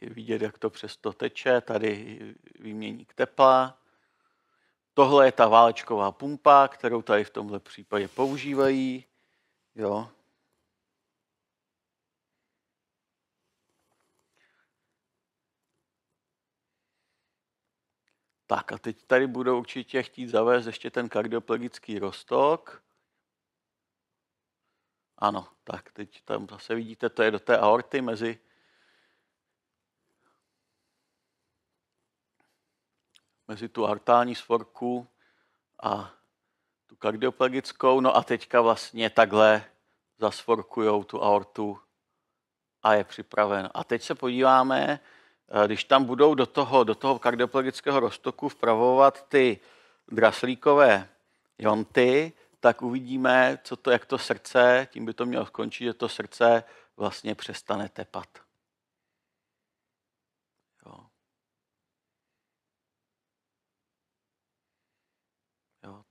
Je vidět, jak to přesto teče, tady výměník tepla. Tohle je ta válečková pumpa, kterou tady v tomhle případě používají. Jo. Tak a teď tady budou určitě chtít zavést ještě ten kardioplegický rostok. Ano, tak teď tam zase vidíte, to je do té aorty mezi mezi tu artální svorku a kardioplegickou, no a teďka vlastně takhle zasforkujou tu aortu a je připraven. A teď se podíváme, eh, když tam budou do toho, do toho kardioplegického roztoku vpravovat ty draslíkové jonty, tak uvidíme, co to, jak to srdce, tím by to mělo skončit, že to srdce vlastně přestane tepat.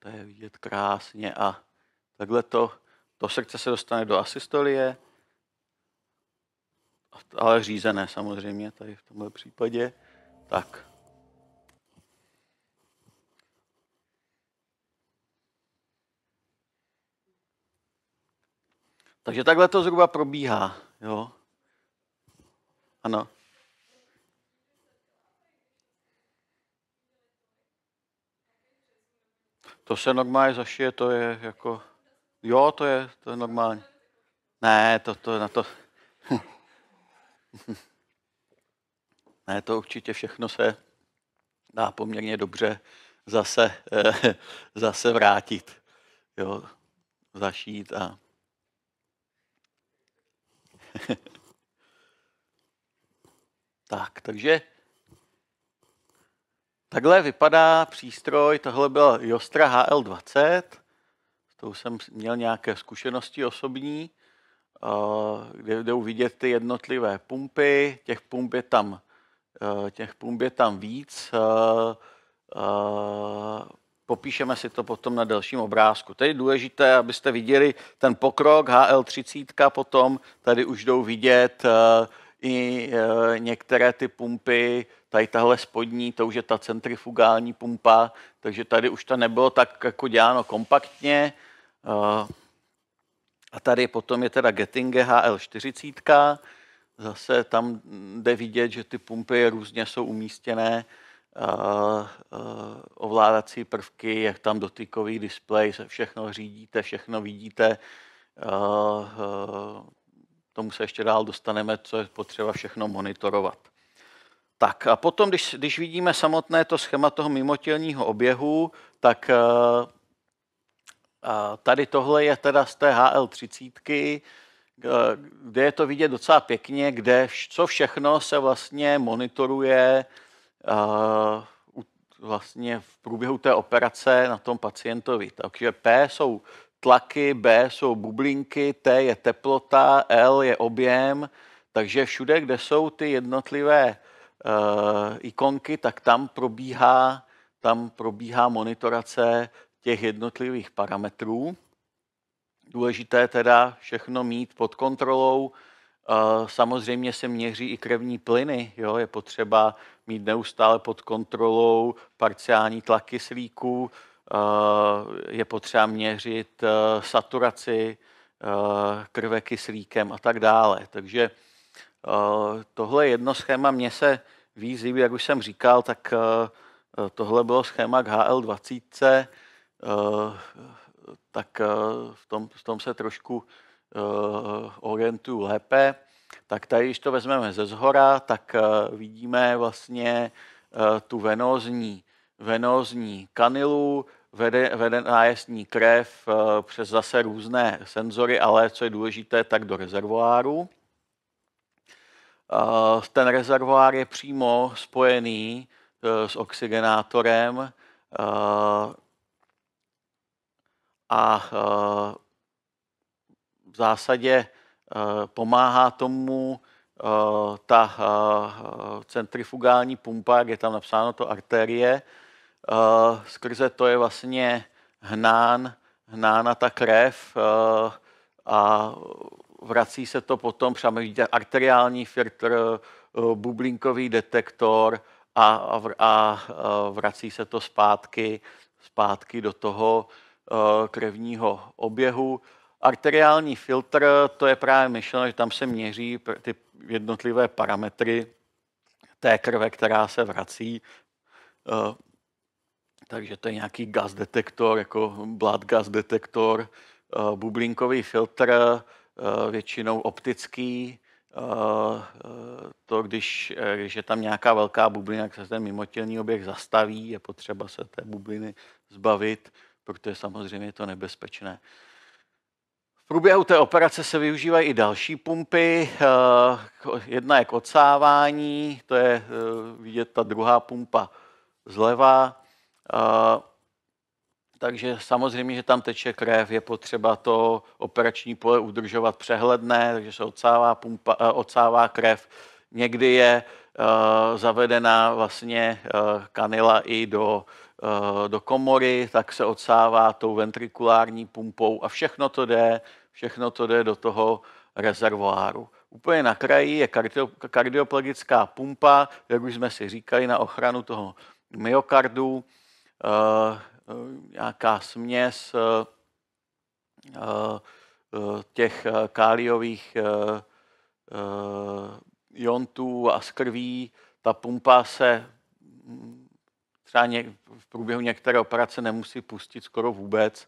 to je vidět krásně a takhle to, to srdce se dostane do asystolie, ale řízené samozřejmě tady v tomhle případě. Tak. Takže takhle to zhruba probíhá. Jo? Ano. To se normálně zašije, to je jako... Jo, to je, to je normální. Ne, to, to na to... ne, to určitě všechno se dá poměrně dobře zase, eh, zase vrátit. Jo, zašít a... tak, takže Takhle vypadá přístroj, tohle byl Jostra HL20, s tou jsem měl nějaké zkušenosti osobní, eh, kde jdou vidět ty jednotlivé pumpy, těch pump je tam, eh, těch pump je tam víc, eh, popíšeme si to potom na dalším obrázku. Tady je důležité, abyste viděli ten pokrok HL30, potom tady už jdou vidět uh, i e, některé ty pumpy, tady tahle spodní, to už je ta centrifugální pumpa, takže tady už to nebylo tak jako děláno kompaktně. E, a tady potom je teda Gettinge HL40, zase tam jde vidět, že ty pumpy různě jsou umístěné, Uh, ovládací prvky, jak tam dotykový displej, se všechno řídíte, všechno vidíte. E, tomu se ještě dál dostaneme, co je potřeba všechno monitorovat. Tak a potom, když, když vidíme samotné to schéma toho mimotělního oběhu, tak eh, a tady tohle je teda z té HL30, eh, kde je to vidět docela pěkně, kde co všechno se vlastně monitoruje eh, vlastně v průběhu té operace na tom pacientovi. Takže P jsou tlaky, B jsou bublinky, T je teplota, L je objem, takže všude, kde jsou ty jednotlivé uh, ikonky, tak tam probíhá, tam probíhá monitorace těch jednotlivých parametrů. Důležité teda všechno mít pod kontrolou. Uh, samozřejmě se měří i krevní plyny. Jo? Je potřeba mít neustále pod kontrolou parciální tlaky kyslíku. Eh, je potřeba měřit eh, saturaci eh, krve kyslíkem a tak dále. Takže tohle jedno schéma mně se víc líbí, jak už jsem říkal, tak tohle bylo schéma k HL20, tak v tom, v tom se trošku orientuju lépe. Tak tady, když to vezmeme ze zhora, tak vidíme vlastně tu venózní venózní kanilu, vede, vede nájezdní krev eh, přes zase různé senzory, ale co je důležité, tak do rezervoáru. Eh, ten rezervoár je přímo spojený eh, s oxigenátorem a v zásadě pomáhá tomu ta centrifugální pumpa, jak je tam napsáno to arterie, uh, skrze to je vlastně hnán, hnána ta krev uh, a vrací se to potom, třeba arteriální filtr, uh, bublinkový detektor a, a, a vrací se to zpátky, zpátky do toho uh, krevního oběhu. Arteriální filtr, to je právě myšleno, že tam se měří ty jednotlivé parametry té krve, která se vrací. Takže to je nějaký gas detektor, jako blood gas detektor, eh, bublinkový filtr, eh, většinou optický. Eh, to, když, když je tam nějaká velká bublina, tak se ten mimotělní objekt zastaví, je potřeba se té bubliny zbavit, protože samozřejmě je to nebezpečné. V průběhu té operace se využívají i další pumpy. Jedna je k odsávání, to je vidět ta druhá pumpa zleva. Takže samozřejmě, že tam teče krev, je potřeba to operační pole udržovat přehledné, takže se odsává, pumpa, eh, odsává krev. Někdy je uh, eh, zavedena vlastně uh, kanila i do, uh, do komory, tak se odsává tou ventrikulární pumpou a všechno to jde, všechno to jde do toho rezervoáru. Úplně na kraji je kardio, kardioplegická pumpa, jak už jsme si říkali, na ochranu toho myokardu. Eh, eh, nějaká směs eh, těch káliových jontů a skrví. Ta pumpa se mm, třeba v průběhu některé operace nemusí pustit skoro vůbec.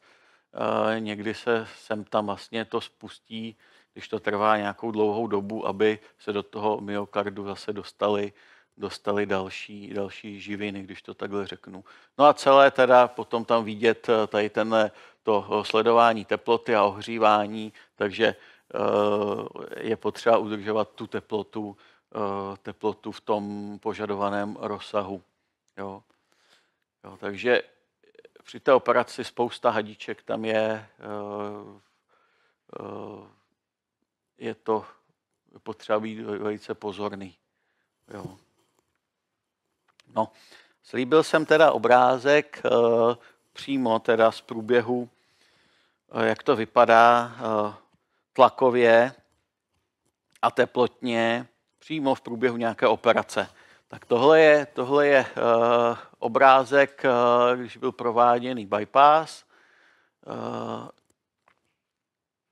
Někdy se sem tam vlastně to spustí, když to trvá nějakou dlouhou dobu, aby se do toho myokardu zase dostali dostali další, další živiny, když to takhle řeknu. No a celé teda potom tam vidět eh, tady ten to eh, sledování teploty a ohřívání, takže eh, je potřeba udržovat tu teplotu, teplotu v tom požadovaném rozsahu. Jo. Jo, takže při té operaci spousta hadiček tam je, je to potřeba být velice pozorný. Jo. No, slíbil jsem teda obrázek eh, přímo teda z průběhu, eh, jak to vypadá eh, tlakově a teplotně přímo v průběhu nějaké operace. Tak tohle je, tohle je obrázek, když byl prováděný bypass.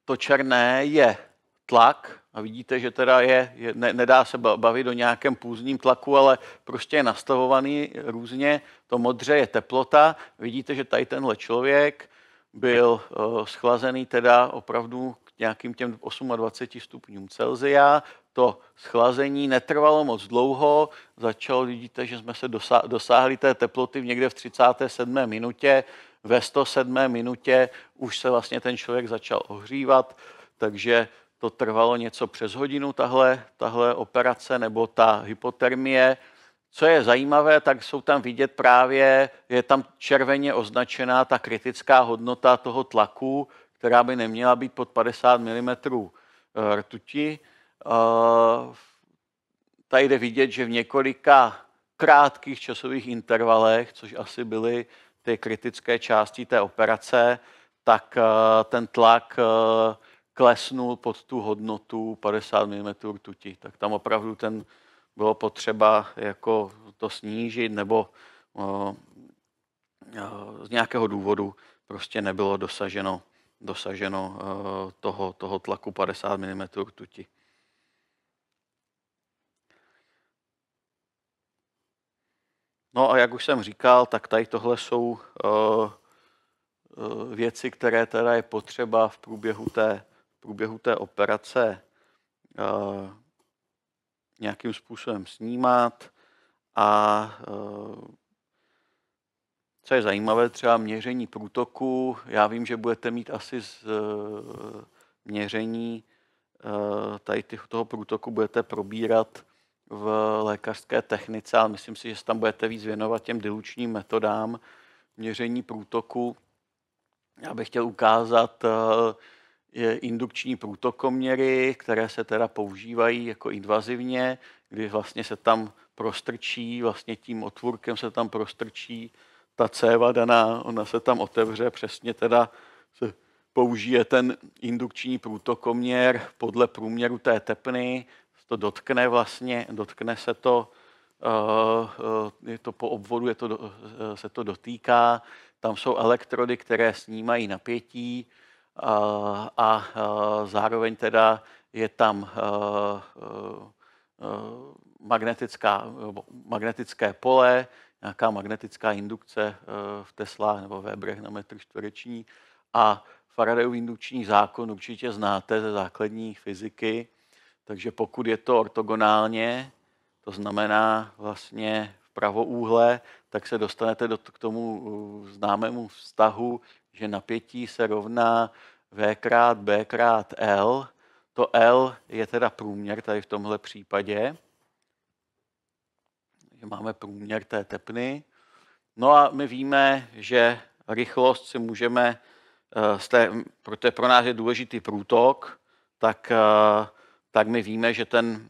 to černé je tlak a vidíte, že teda je, je ne, nedá se bavit o nějakém půzním tlaku, ale prostě je nastavovaný různě. To modře je teplota. Vidíte, že tady tenhle člověk byl uh, schlazený teda opravdu k nějakým těm 28 stupňům Celzia. To schlazení netrvalo moc dlouho. Začalo, vidíte, že jsme se dosa- dosáhli té teploty v někde v 37. minutě. Ve 107. minutě už se vlastně ten člověk začal ohřívat, takže to trvalo něco přes hodinu, tahle, tahle operace nebo ta hypotermie. Co je zajímavé, tak jsou tam vidět právě, je tam červeně označená ta kritická hodnota toho tlaku, která by neměla být pod 50 mm eh, rtuti. Eh, tady jde vidět, že v několika krátkých časových intervalech, což asi byly ty kritické části té operace, tak eh, ten tlak klesnul pod tu hodnotu 50 mm rtuti, tak tam opravdu ten bylo potřeba jako to snížit nebo z nějakého důvodu prostě nebylo dosaženo, dosaženo toho, toho tlaku 50 mm rtuti. No a jak už jsem říkal, tak tady tohle jsou věci, které teda je potřeba v průběhu té průběhu té operace eh, nějakým způsobem snímat a eh, co je zajímavé, třeba měření průtoku. Já vím, že budete mít asi z eh, měření tady toho průtoku budete probírat v lékařské technice, ale myslím si, že se tam budete víc věnovat těm dilučním metodám měření průtoku. Já bych chtěl ukázat E, indukční průtokoměry, které se teda používají jako invazivně, kdy vlastně se tam prostrčí, vlastně tím otvůrkem se tam prostrčí ta céva daná, ona se tam otevře, přesně teda se použije ten indukční průtokoměr podle průměru té tepny, to dotkne vlastně, dotkne se to, e, e, je to po obvodu, je to, se to dotýká, tam jsou elektrody, které snímají napětí, a zároveň teda je tam e, e, e, magnetická, magnetické pole, nějaká magnetická indukce v Tesla nebo Weberech na metr čtvereční a Faradayův indukční zákon určitě znáte ze základní fyziky, takže pokud je to ortogonálně, to znamená vlastně pravoúhle, tak se dostanete do, k tomu známému vztahu, že napětí se rovná V krát B krát L. To L je teda průměr tady v tomhle případě. Že máme průměr té tepny. No a my víme, že rychlost si můžeme, e, té, protože pro nás je důležitý průtok, tak, e, tak my víme, že ten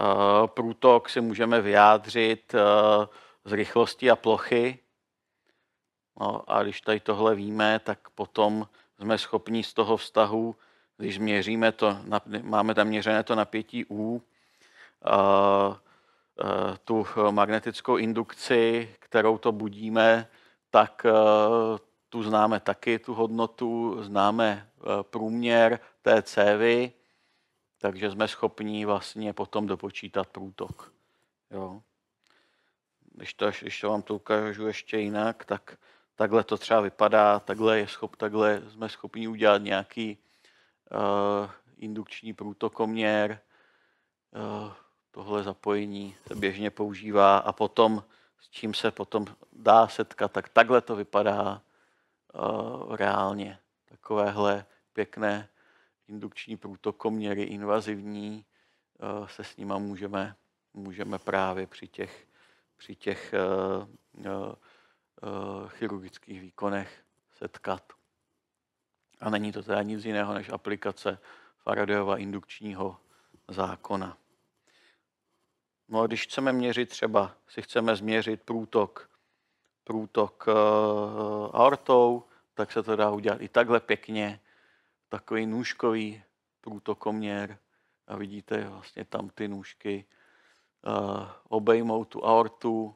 Eh, průtok si můžeme vyjádřit eh, z rychlosti a plochy. No, a když tady tohle víme, tak potom jsme schopni z toho vztahu, když změříme to, máme tam měřené to napětí U, eh, tu magnetickou indukci, kterou to budíme, tak tu známe taky, tu hodnotu, známe průměr té cévy takže jsme schopni vlastně potom dopočítat průtok. Jo. Když, to, když to vám to ukážu ještě jinak, tak takhle to třeba vypadá, takhle, je schop, takhle jsme schopni udělat nějaký uh, indukční průtokoměr, uh, tohle zapojení se běžně používá a potom, s čím se potom dá setkat, tak takhle to vypadá uh, reálně. Takovéhle pěkné indukční průtokoměry invazivní, eh, se s nima můžeme, můžeme právě při těch, při těch eh, eh, chirurgických výkonech setkat. A není to teda nic jiného než aplikace Faradayova indukčního zákona. No a když chceme měřit třeba, si chceme změřit průtok, průtok aortou, tak se to dá udělat i takhle pěkně, takový nůžkový průtokoměr a vidíte vlastně tam ty nůžky uh, obejmou tu aortu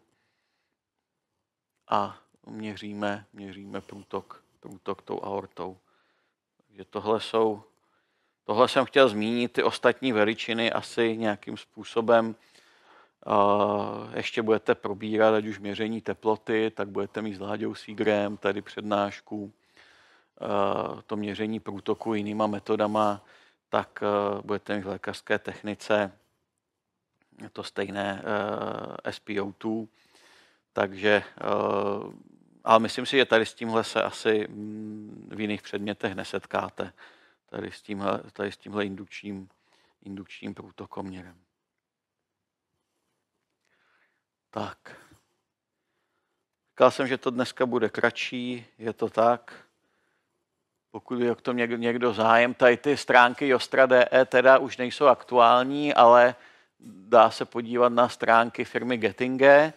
a měříme, měříme průtok, průtok tou aortou. Takže tohle jsou, tohle jsem chtěl zmínit, ty ostatní veličiny asi nějakým způsobem Uh, ještě budete probírat, ať už měření teploty, tak budete mít s Láďou Sigrem tady přednášku Eh, to měření průtoku jinýma metodama, tak eh, budete mít v lékařské technice to stejné eh, SPO2. Takže, ale myslím si, že tady s tímhle se asi mm, v jiných předmětech nesetkáte. Tady s tímhle, tady s tímhle indukčním, indukčním průtokoměrem. Tak. Říkal jsem, že to dneska bude kratší, je to tak pokud je k tomu někdo zájem, tady ty stránky Jostra.de teda už nejsou aktuální, ale dá se podívat na stránky firmy Gettinge.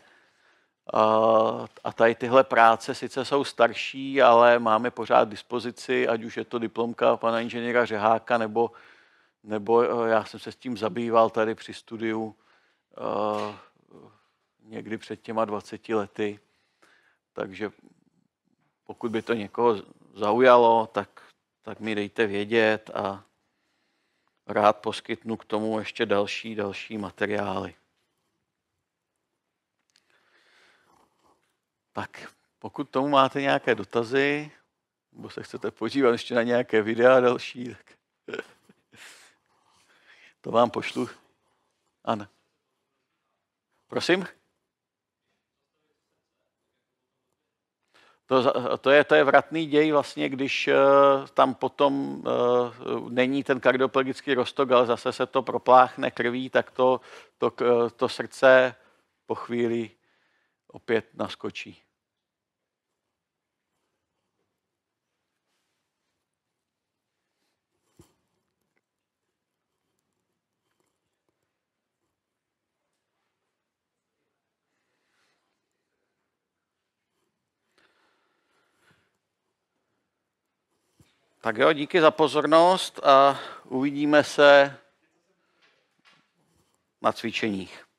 A tady tyhle práce sice jsou starší, ale máme pořád dispozici, ať už je to diplomka pana inženýra Řeháka, nebo, nebo eh, já jsem se s tím zabýval tady při studiu eh, někdy před těma 20 lety. Takže pokud by to někoho zaujalo, tak, tak mi dejte vědět a rád poskytnu k tomu ještě další, další materiály. Tak pokud tomu máte nějaké dotazy, nebo se chcete podívat ještě na nějaké videa další, tak to vám pošlu. Ano. Prosím? To, to, je, to je vratný děj vlastně, když eh, tam potom eh, není ten kardioplegický roztok, ale zase se to propláchne krví, tak to, to, eh, to srdce po chvíli opět naskočí. Tak jo, díky za pozornost a uvidíme se na cvičeních.